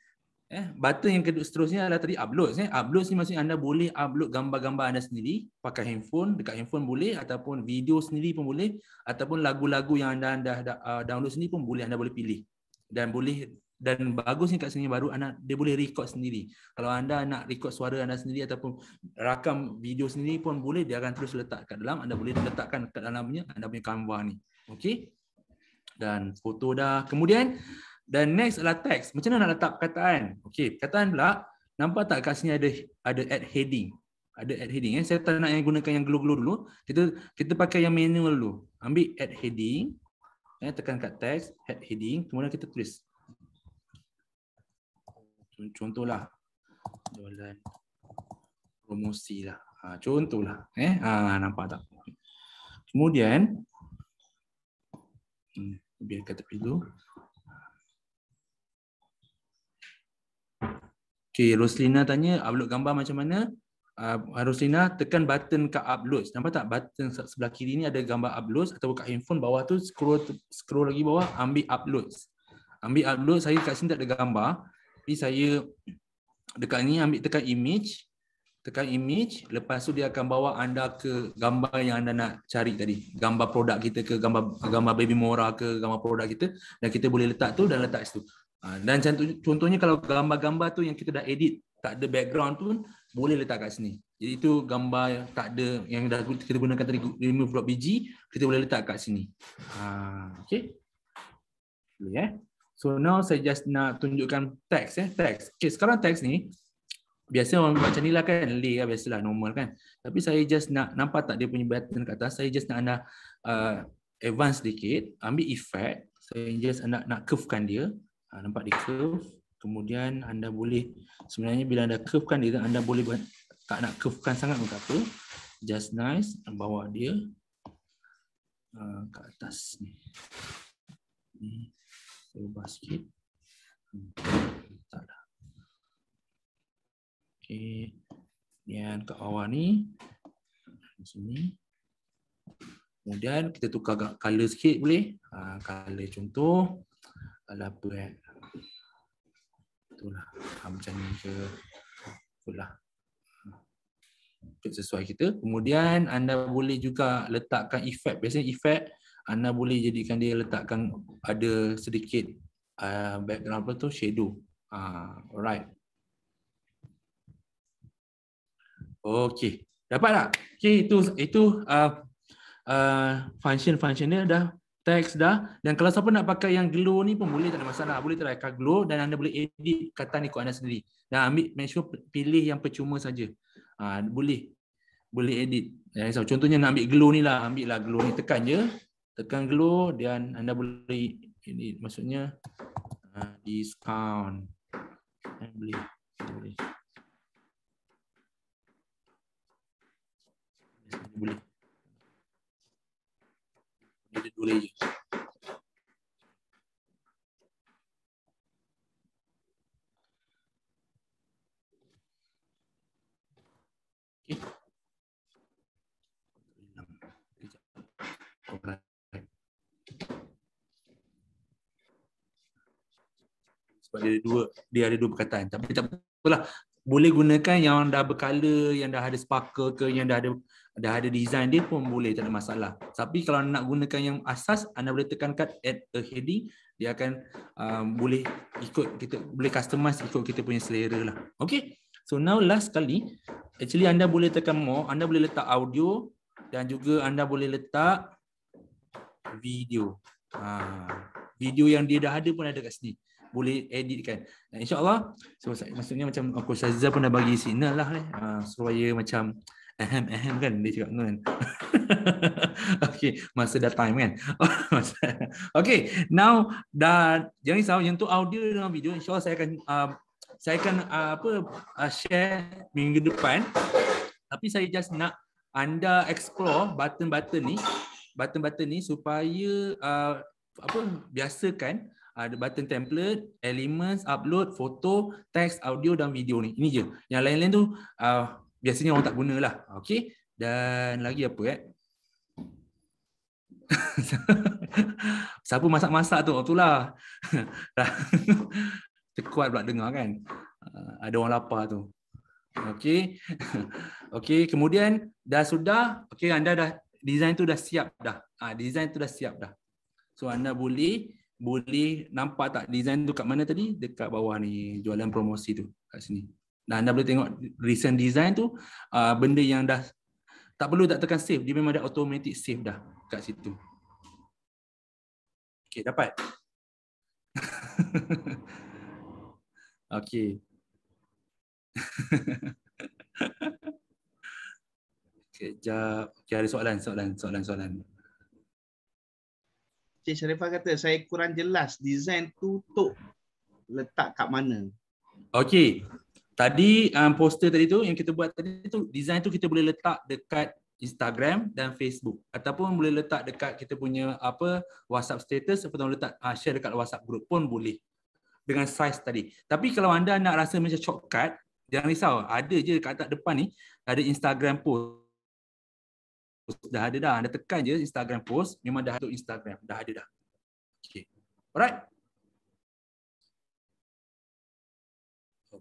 Speaker 2: Eh, button yang kedua seterusnya adalah tadi upload. Eh. Upload ni maksudnya anda boleh upload gambar-gambar anda sendiri pakai handphone, dekat handphone boleh ataupun video sendiri pun boleh ataupun lagu-lagu yang anda dah download sendiri pun boleh anda boleh pilih. Dan boleh dan bagus ni kat sini baru anda dia boleh record sendiri. Kalau anda nak record suara anda sendiri ataupun rakam video sendiri pun boleh dia akan terus letak kat dalam anda boleh letakkan kat dalamnya anda punya Canva ni. okay? Dan foto dah. Kemudian dan next adalah text. Macam mana nak letak perkataan? Okey, perkataan pula. Nampak tak kat sini ada ada add heading? Ada add heading. Eh? Saya tak nak yang gunakan yang glue glue dulu. Kita kita pakai yang manual dulu. Ambil add heading. Eh, tekan kat text. Add heading. Kemudian kita tulis. Contohlah. Jualan promosi lah. Ha, contohlah. Eh? Ha, nampak tak? Kemudian. Hmm, biar kata pilih Okay, Roslina tanya upload gambar macam mana? Uh, Roslina tekan button ke upload. Nampak tak button sebelah kiri ni ada gambar upload atau kat handphone bawah tu scroll scroll lagi bawah ambil upload. Ambil upload saya kat sini tak ada gambar. Tapi saya dekat ni ambil tekan image. Tekan image, lepas tu dia akan bawa anda ke gambar yang anda nak cari tadi. Gambar produk kita ke, gambar gambar baby mora ke, gambar produk kita. Dan kita boleh letak tu dan letak situ. Ha, dan contohnya kalau gambar-gambar tu yang kita dah edit tak ada background pun boleh letak kat sini. Jadi itu gambar yang tak ada yang dah kita gunakan tadi remove block BG kita boleh letak kat sini. Ha, okay. Boleh eh. So now saya just nak tunjukkan teks eh, teks. Okay, sekarang teks ni biasa orang macam ni lah kan, lay lah biasalah normal kan. Tapi saya just nak nampak tak dia punya button kat atas. Saya just nak anda uh, advance sedikit, ambil effect, saya just nak nak curvekan dia. Ha, nampak di curve. Kemudian anda boleh, sebenarnya bila anda curve kan, dia, anda boleh buat, tak nak curve kan sangat pun tak apa. Just nice, bawa dia uh, ke atas. ni. Saya ubah sikit. Tak ada. Okay. Yang ke bawah ni. Di sini. Kemudian kita tukar color sikit boleh. Uh, ah, color contoh. Alah apa Itulah. Ha, macam ni ke. Itulah. Sesuai kita. Kemudian anda boleh juga letakkan efek. Biasanya efek anda boleh jadikan dia letakkan ada sedikit uh, background apa tu shadow. Uh, alright. Okey. Dapat tak? Okey itu itu uh, uh, function function dia dah teks dah dan kalau siapa nak pakai yang glow ni pun boleh tak ada masalah boleh try kat glow dan anda boleh edit kata ni ikut anda sendiri dan ambil make sure pilih yang percuma saja ha, boleh boleh edit jangan ya, risau contohnya nak ambil glow ni lah ambil lah glow ni tekan je tekan glow dan anda boleh ini maksudnya ha, discount dan boleh boleh boleh bila boleh je. Sebab dia ada dua dia ada dua perkataan tapi tak apalah boleh gunakan yang dah berkala yang dah ada sparkle ke yang dah ada dah ada design dia pun boleh tak ada masalah. Tapi kalau nak gunakan yang asas anda boleh tekan kat add a heading dia akan um, boleh ikut kita boleh customize ikut kita punya selera lah. Okay. So now last kali actually anda boleh tekan more, anda boleh letak audio dan juga anda boleh letak video. Ha, video yang dia dah ada pun ada kat sini. Boleh edit kan. Insya-Allah. So maksudnya macam aku Syaza pun dah bagi signal lah eh. Ha, supaya macam ahem ahem kan dia cakap kan okey masa dah time kan okay now dah jangan risau yang tu audio dengan video insyaallah saya akan uh, saya akan uh, apa uh, share minggu depan tapi saya just nak anda explore button-button ni button-button ni supaya uh, apa biasakan uh, ada button template, elements, upload, foto, text, audio dan video ni. Ini je. Yang lain-lain tu uh, biasanya orang tak lah, okay? Dan lagi apa eh? Siapa masak-masak tu? tu lah, Terkuat pula dengar kan. Ah, ada orang lapar tu. Okay, okay. kemudian dah sudah, okay anda dah design tu dah siap dah. Ah ha, design tu dah siap dah. So anda boleh boleh nampak tak design tu kat mana tadi? Dekat bawah ni jualan promosi tu kat sini dan anda boleh tengok recent design tu uh, benda yang dah tak perlu tak tekan save dia memang dah automatic save dah kat situ okey dapat okey Sekejap. Okay, ada soalan, soalan, soalan, soalan.
Speaker 1: Encik Sharifah kata, saya kurang jelas design tu tu letak
Speaker 2: kat mana. Okey. Tadi um, poster tadi tu yang kita buat tadi tu design tu kita boleh letak dekat Instagram dan Facebook ataupun boleh letak dekat kita punya apa WhatsApp status ataupun letak uh, share dekat WhatsApp group pun boleh dengan size tadi. Tapi kalau anda nak rasa macam shortcut, jangan risau. Ada je kat atas depan ni ada Instagram post. Dah ada dah. Anda tekan je Instagram post, memang dah ada Instagram. Dah ada dah. Okay. Alright.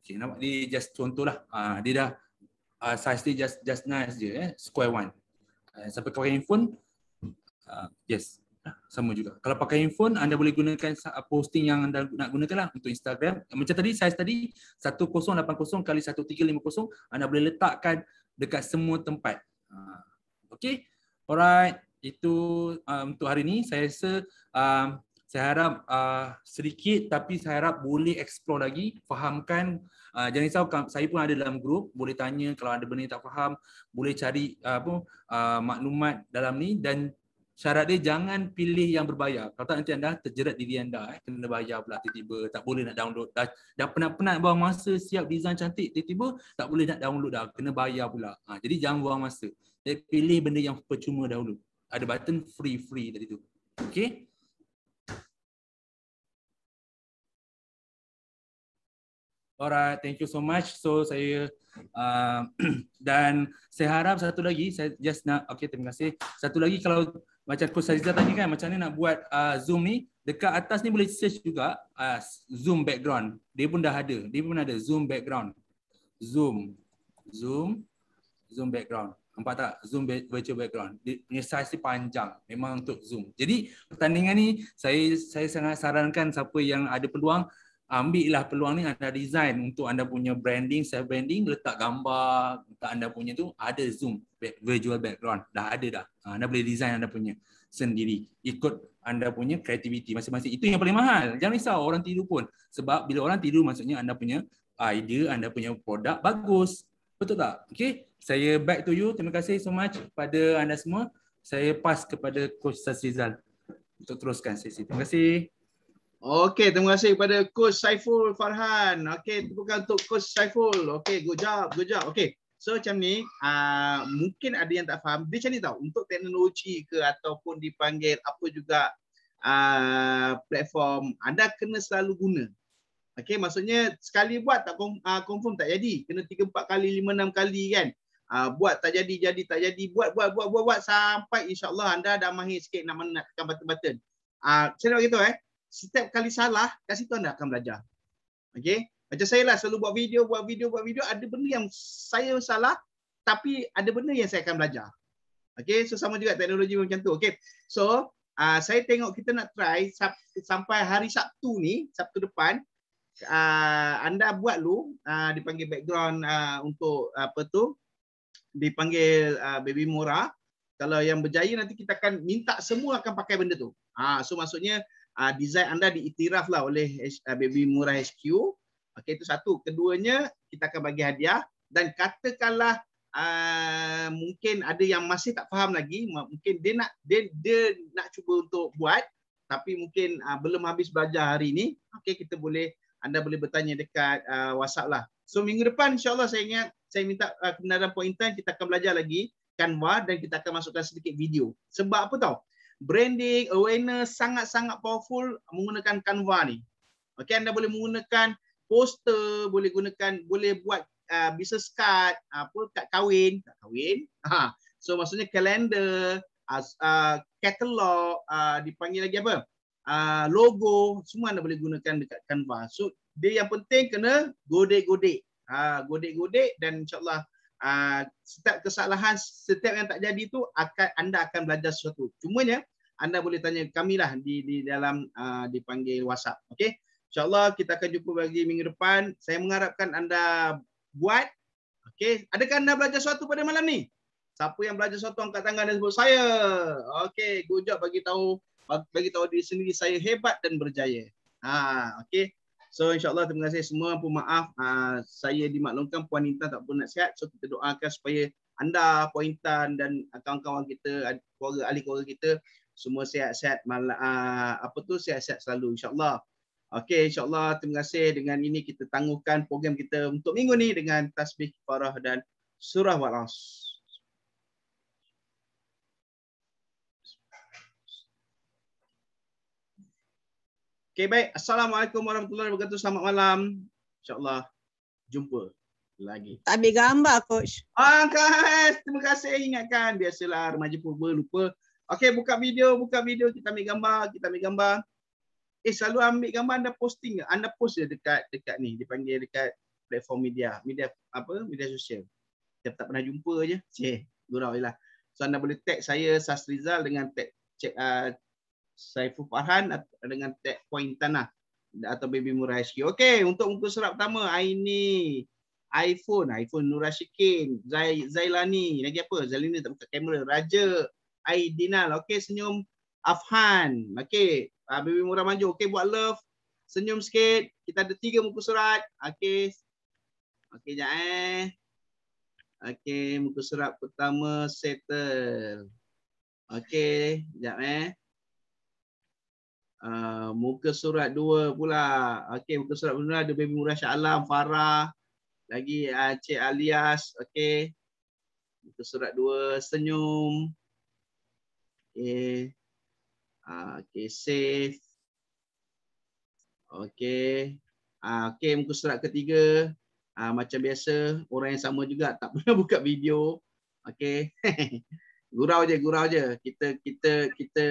Speaker 2: Okay, nampak dia just contohlah. Uh, dia dah uh, size dia just just nice je eh, square one. Uh, siapa pakai handphone? Uh, yes. Sama juga. Kalau pakai handphone, anda boleh gunakan posting yang anda nak gunakan lah untuk Instagram. Macam tadi, size tadi 1080 kali 1350, anda boleh letakkan dekat semua tempat. Okay? Alright. Itu uh, untuk hari ni. Saya rasa uh, saya harap uh, sedikit tapi saya harap boleh explore lagi fahamkan uh, jangan risau saya pun ada dalam grup boleh tanya kalau ada benda tak faham boleh cari uh, apa uh, maklumat dalam ni dan syarat dia jangan pilih yang berbayar kalau tak nanti anda terjerat diri anda eh kena bayar pula tiba-tiba tak boleh nak download dah, dah penat-penat buang masa siap design cantik tiba-tiba tak boleh nak download dah kena bayar pula ha, jadi jangan buang masa jadi, pilih benda yang percuma dahulu ada button free free tadi tu okay? Alright, thank you so much. So saya uh, dan saya harap satu lagi saya just nak okay terima kasih. Satu lagi kalau macam Coach Sajida tadi kan macam ni nak buat uh, Zoom ni dekat atas ni boleh search juga uh, Zoom background. Dia pun dah ada. Dia pun ada Zoom background. Zoom. Zoom. Zoom background. Nampak tak? Zoom virtual background. Dia punya saiz ni panjang. Memang untuk Zoom. Jadi pertandingan ni saya saya sangat sarankan siapa yang ada peluang ambil lah peluang ni anda design untuk anda punya branding, self branding, letak gambar, letak anda punya tu ada zoom virtual background dah ada dah. Ha, anda boleh design anda punya sendiri ikut anda punya kreativiti masing-masing. Itu yang paling mahal. Jangan risau orang tidur pun sebab bila orang tidur maksudnya anda punya idea, anda punya produk bagus. Betul tak? Okey, saya back to you. Terima kasih so much kepada anda semua. Saya pass kepada Coach Sazrizal untuk teruskan sesi. Terima kasih. Okay, terima kasih kepada Coach Saiful
Speaker 1: Farhan. Okay, tepukan untuk Coach Saiful. Okay, good job, good job. Okay, So macam ni, uh, mungkin ada yang tak faham. Dia macam ni tau, untuk teknologi ke ataupun dipanggil apa juga uh, platform, anda kena selalu guna. Okay, maksudnya sekali buat tak uh, confirm tak jadi. Kena 3, 4 kali, 5, 6 kali kan. Uh, buat tak jadi, jadi tak jadi. Buat, buat, buat, buat, buat, buat sampai insyaAllah anda dah mahir sikit nak, nak tekan button-button. Uh, saya nak beritahu eh, setiap kali salah, kat situ anda akan belajar. Okey? Macam saya lah selalu buat video, buat video, buat video. Ada benda yang saya salah, tapi ada benda yang saya akan belajar. Okey? So, sama juga teknologi macam tu. Okey? So, uh, saya tengok kita nak try sampai hari Sabtu ni, Sabtu depan. Uh, anda buat lu, uh, dipanggil background uh, untuk uh, apa tu. Dipanggil uh, Baby Mora. Kalau yang berjaya nanti kita akan minta semua akan pakai benda tu. Ha, so maksudnya uh, design anda diiktiraf lah oleh uh, Baby Murah HQ. Okey itu satu. Keduanya kita akan bagi hadiah dan katakanlah uh, mungkin ada yang masih tak faham lagi, mungkin dia nak dia, dia nak cuba untuk buat tapi mungkin uh, belum habis belajar hari ini. Okey kita boleh anda boleh bertanya dekat uh, WhatsApp lah. So minggu depan insyaAllah saya ingat saya minta uh, kebenaran point in time kita akan belajar lagi Canva dan kita akan masukkan sedikit video. Sebab apa tahu branding awareness sangat-sangat powerful menggunakan Canva ni. Okey anda boleh menggunakan poster, boleh gunakan boleh buat uh, business card, apa kad kahwin, kad kahwin. Ha. So maksudnya kalender, as uh, catalog, uh, dipanggil lagi apa? Uh, logo semua anda boleh gunakan dekat Canva. So dia yang penting kena godek-godek. Ha, godek-godek dan insyaAllah Ah, setiap kesalahan setiap yang tak jadi tu akan anda akan belajar sesuatu. Cumanya anda boleh tanya kami lah di di dalam uh, dipanggil WhatsApp. Okey. Insya-Allah kita akan jumpa bagi minggu depan. Saya mengharapkan anda buat okey. Adakah anda belajar sesuatu pada malam ni? Siapa yang belajar sesuatu angkat tangan dan sebut saya. Okey, good bagi tahu bagi tahu di sini saya hebat dan berjaya. Ha, okey. So insyaAllah terima kasih semua pun maaf uh, saya dimaklumkan Puan Intan tak pun nak sihat. So kita doakan supaya anda, Puan Intan dan kawan-kawan kita, keluarga, ahli keluarga kita semua sihat-sihat mal- uh, apa tu sihat-sihat selalu insyaAllah. Okay insyaAllah terima kasih dengan ini kita tangguhkan program kita untuk minggu ni dengan Tasbih Farah dan Surah Walas. Okay, baik. Assalamualaikum warahmatullahi wabarakatuh. Selamat malam. InsyaAllah jumpa lagi. Tak ambil gambar, Coach. Ah, guys. Terima kasih. Ingatkan. Biasalah remaja purba lupa. Okay, buka video. Buka video. Kita ambil gambar. Kita ambil gambar. Eh, selalu ambil gambar anda posting Anda post je dekat dekat ni. Dipanggil dekat platform media. Media apa? Media sosial. Kita tak pernah jumpa je. Cik, gurau je lah. So, anda boleh tag saya, Sastrizal dengan tag cik, uh, Saifu Farhan dengan tag point tanah atau baby Murashiki. Okey, untuk muka surat pertama Aini iPhone, iPhone Nurashikin, Zai, Zailani, lagi apa? Zailani tak buka kamera, Raja, Aidinal, okey senyum, Afhan, okey, uh, Baby Murah Maju, okey buat love, senyum sikit, kita ada tiga muka surat, okey, okey jap eh, okey muka surat pertama settle, okey jap eh, Ah, muka surat dua pula. Okey, muka surat pula ada Baby Murah Syalam, Farah. Lagi uh, Cik Alias. Okey. Muka surat dua, senyum. okay. Uh, ah, okey, safe. okay. Uh, okey, muka surat ketiga. Uh, macam biasa, orang yang sama juga tak pernah buka video. okay. gurau je, gurau je. Kita kita kita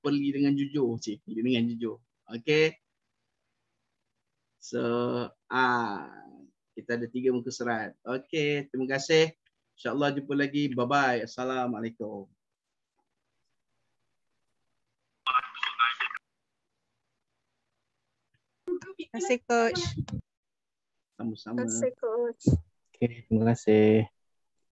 Speaker 1: properly dengan jujur cik pergi dengan jujur okey so ah kita ada tiga muka serat okey terima kasih insyaallah jumpa lagi bye bye assalamualaikum Terima kasih coach. Sama-sama. Terima kasih coach. Okay, terima kasih.